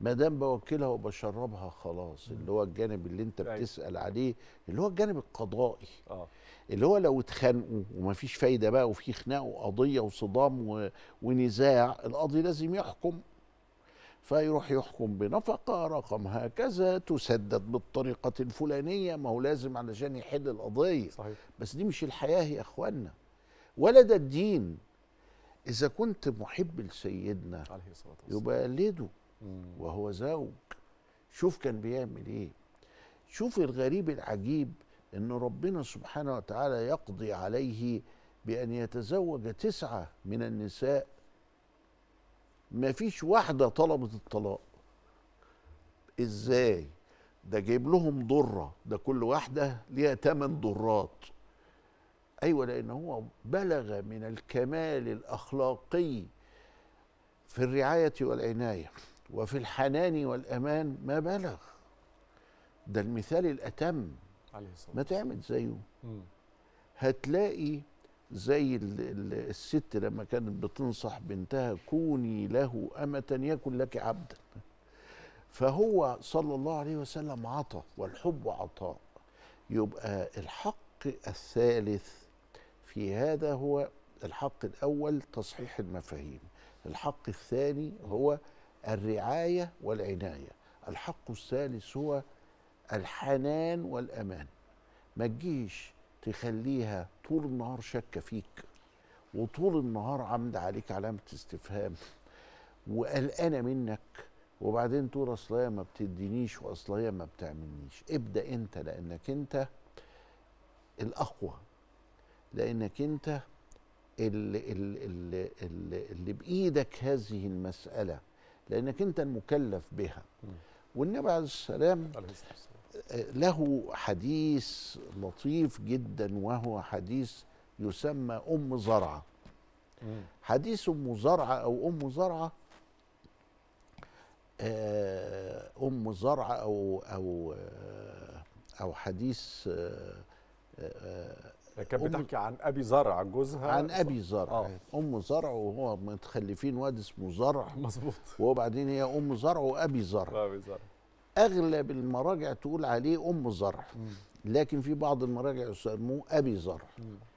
ما دام بوكلها وبشربها خلاص اللي هو الجانب اللي انت أيوة. بتسال عليه اللي هو الجانب القضائي آه. اللي هو لو اتخانقوا ومفيش فايده بقى وفي خناق وقضيه وصدام و... ونزاع القاضي لازم يحكم فيروح يحكم بنفقة رقم هكذا تسدد بالطريقة الفلانية ما هو لازم علشان يحل القضية صحيح. بس دي مش الحياة يا أخوانا ولا ده الدين إذا كنت محب لسيدنا عليه الصلاة والسلام يبقى قلده وهو زوج شوف كان بيعمل إيه شوف الغريب العجيب إن ربنا سبحانه وتعالى يقضي عليه بأن يتزوج تسعة من النساء ما فيش واحده طلبت الطلاق ازاي ده جايب لهم ضره ده كل واحده ليها ثمان ضرات ايوه لان هو بلغ من الكمال الاخلاقي في الرعايه والعنايه وفي الحنان والامان ما بلغ ده المثال الاتم عليه الصلاة ما تعمل زيه هتلاقي زي الست لما كانت بتنصح بنتها كوني له أمة يكن لك عبدا فهو صلى الله عليه وسلم عطى والحب عطاء يبقى الحق الثالث في هذا هو الحق الأول تصحيح المفاهيم الحق الثاني هو الرعاية والعناية الحق الثالث هو الحنان والأمان ما تجيش تخليها طول النهار شاكه فيك وطول النهار عمد عليك علامه استفهام وقلقانه منك وبعدين تقول اصل هي ما بتدينيش واصل هي ما بتعملنيش ابدا انت لانك انت الاقوى لانك انت اللي, اللي, اللي, اللي بايدك هذه المساله لانك انت المكلف بها والنبي عليه السلام له حديث لطيف جدا وهو حديث يسمى أم زرعة حديث أم زرعة أو أم زرعة آه، أم زرعة أو أو آه، أو حديث آه، كانت بتحكي عن ابي زرع جوزها عن ابي زرع آه. ام زرع وهو متخلفين واد اسمه زرع مظبوط وبعدين هي ام زرع وابي زرع ابي زرع اغلب المراجع تقول عليه ام الزرع لكن في بعض المراجع يسموه ابي زرع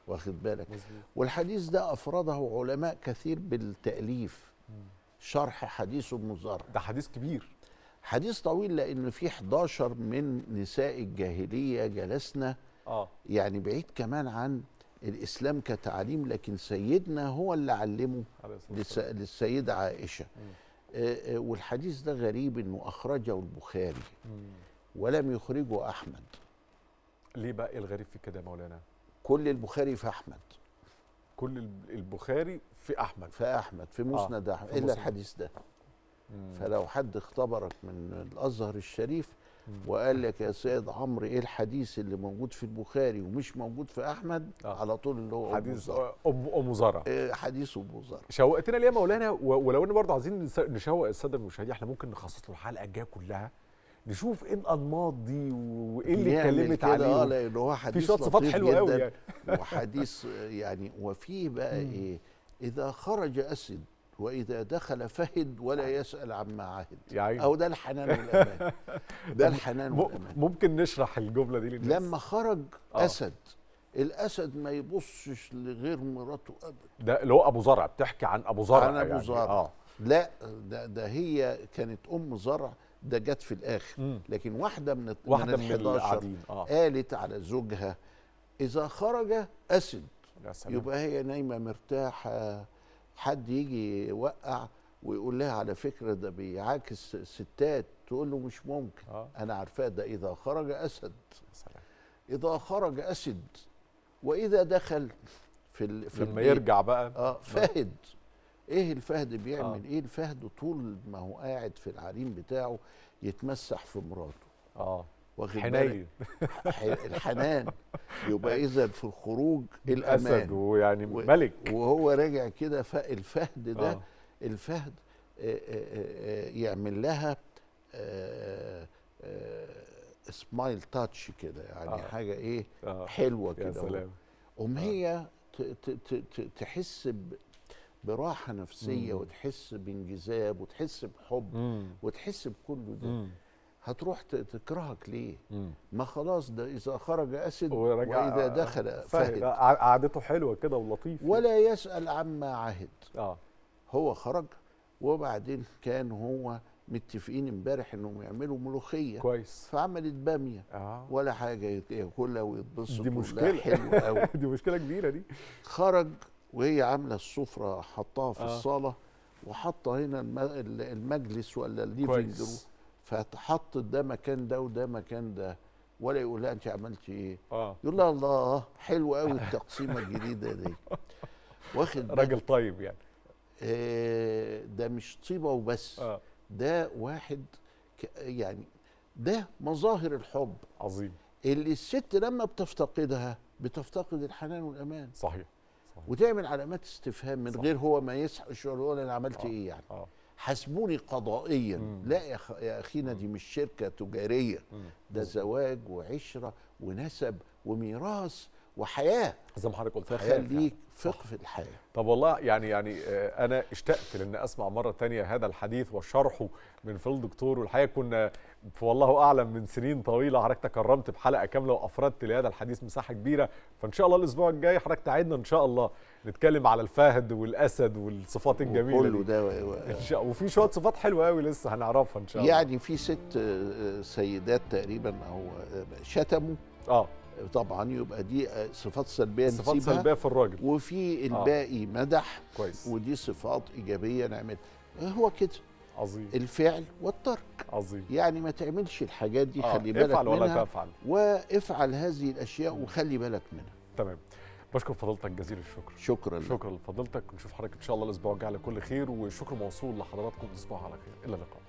واخد بالك والحديث ده افرده علماء كثير بالتاليف شرح حديث ام الزرع ده حديث كبير حديث طويل لان في 11 من نساء الجاهليه جلسنا اه يعني بعيد كمان عن الاسلام كتعليم لكن سيدنا هو اللي علمه للسيده عائشه آه، آه، والحديث ده غريب انه اخرجه البخاري ولم يخرجه احمد ليه بقى إيه الغريب في كده مولانا كل البخاري في احمد كل البخاري في احمد في احمد في آه، مسند آه احمد الا الحديث ده مم. فلو حد اختبرك من الازهر الشريف وقال لك يا سيد عمرو ايه الحديث اللي موجود في البخاري ومش موجود في احمد آه. على طول اللي هو حديث ام زرع إيه حديث ام زرع شوقتنا ليه يا مولانا ولو ان برضه عايزين نشوق الساده المشاهدين احنا ممكن نخصص له الحلقه الجايه كلها نشوف ايه الانماط دي وايه اللي اتكلمت آه، عليه اه لان هو حديث في شويه صفات حلوه قوي يعني وحديث آه، يعني وفيه بقى ايه اذا خرج اسد واذا دخل فهد ولا يسال عما عهد يعني او ده الحنان والامان ده الحنان والامان ممكن نشرح الجمله دي للناس لما خرج آه. اسد الاسد ما يبصش لغير مراته ابدا ده اللي هو ابو زرع بتحكي عن ابو زرع عن ابو يعني. زرع آه. لا ده, ده هي كانت ام زرع ده جت في الاخر م. لكن واحده من واحده من, من آه. قالت على زوجها اذا خرج اسد يبقى هي نايمه مرتاحه حد يجي يوقع ويقول لها على فكره ده بيعاكس ستات تقول له مش ممكن آه. انا عارفاه ده اذا خرج اسد سلام. اذا خرج اسد واذا دخل في ال... في لما يرجع بقى آه،, اه فهد ايه الفهد بيعمل آه. ايه الفهد طول ما هو قاعد في العريم بتاعه يتمسح في مراته اه واخد حنين الحنان يبقى اذا في الخروج الامان اسد ويعني ملك وهو راجع كده فالفهد ده آه. الفهد يعمل لها سمايل تاتش كده يعني آه. حاجه ايه آه. حلوه كده قوم آه. هي تحس براحه نفسيه مم. وتحس بانجذاب وتحس بحب مم. وتحس بكل ده مم. هتروح تكرهك ليه؟ ما خلاص ده اذا خرج اسد واذا دخل فهد قعدته حلوه كده ولطيفه ولا يسال عما عهد اه هو خرج وبعدين كان هو متفقين امبارح انهم يعملوا ملوخيه كويس فعملت باميه آه. ولا حاجه ياكلها ويتبسط دي مشكله حلوه قوي دي مشكله كبيره دي خرج وهي عامله السفره حطها في آه. الصاله وحاطه هنا المجلس ولا الليفنج كويس. فتحط ده مكان ده وده مكان ده ولا يقول لها انت عملتي ايه آه. يقول لها الله حلو قوي التقسيمه الجديده دي واخد راجل طيب يعني آه ده مش طيبه وبس آه. ده واحد يعني ده مظاهر الحب عظيم اللي الست لما بتفتقدها بتفتقد الحنان والامان صحيح, صحيح. وتعمل علامات استفهام من صحيح. غير هو ما الشعور يقول انا عملت آه. ايه يعني آه. حاسبوني قضائيا مم. لا يا اخينا دي مش شركه تجاريه ده زواج وعشره ونسب وميراث وحياه زي ما حضرتك قلت فخليك فقه في الحياه طب والله يعني يعني آه، انا اشتقت لان اسمع مره تانية هذا الحديث وشرحه من فضل الدكتور والحقيقه كنا والله اعلم من سنين طويله حضرتك كرمت بحلقه كامله وافردت لهذا الحديث مساحه كبيره فان شاء الله الاسبوع الجاي حضرتك تعيدنا ان شاء الله نتكلم على الفهد والاسد والصفات الجميله كله ده و... شاء وفي شويه صفات حلوه قوي لسه هنعرفها ان شاء الله يعني في ست آه، سيدات تقريبا او آه، شتموا اه طبعا يبقى دي آه، صفات سلبيه صفات سلبيه في الراجل وفي الباقي آه. مدح كويس ودي صفات ايجابيه نعملها هو كده عظيم الفعل والترك عظيم يعني ما تعملش الحاجات دي آه. خلي بالك افعل منها ولا تفعل وافعل هذه الاشياء وخلي بالك منها تمام بشكر فضلتك جزيل الشكر شكرا شكرا لفضلتك نشوف حضرتك ان شاء الله الاسبوع الجاي على كل خير وشكر موصول لحضراتكم الاسبوع على خير الى اللقاء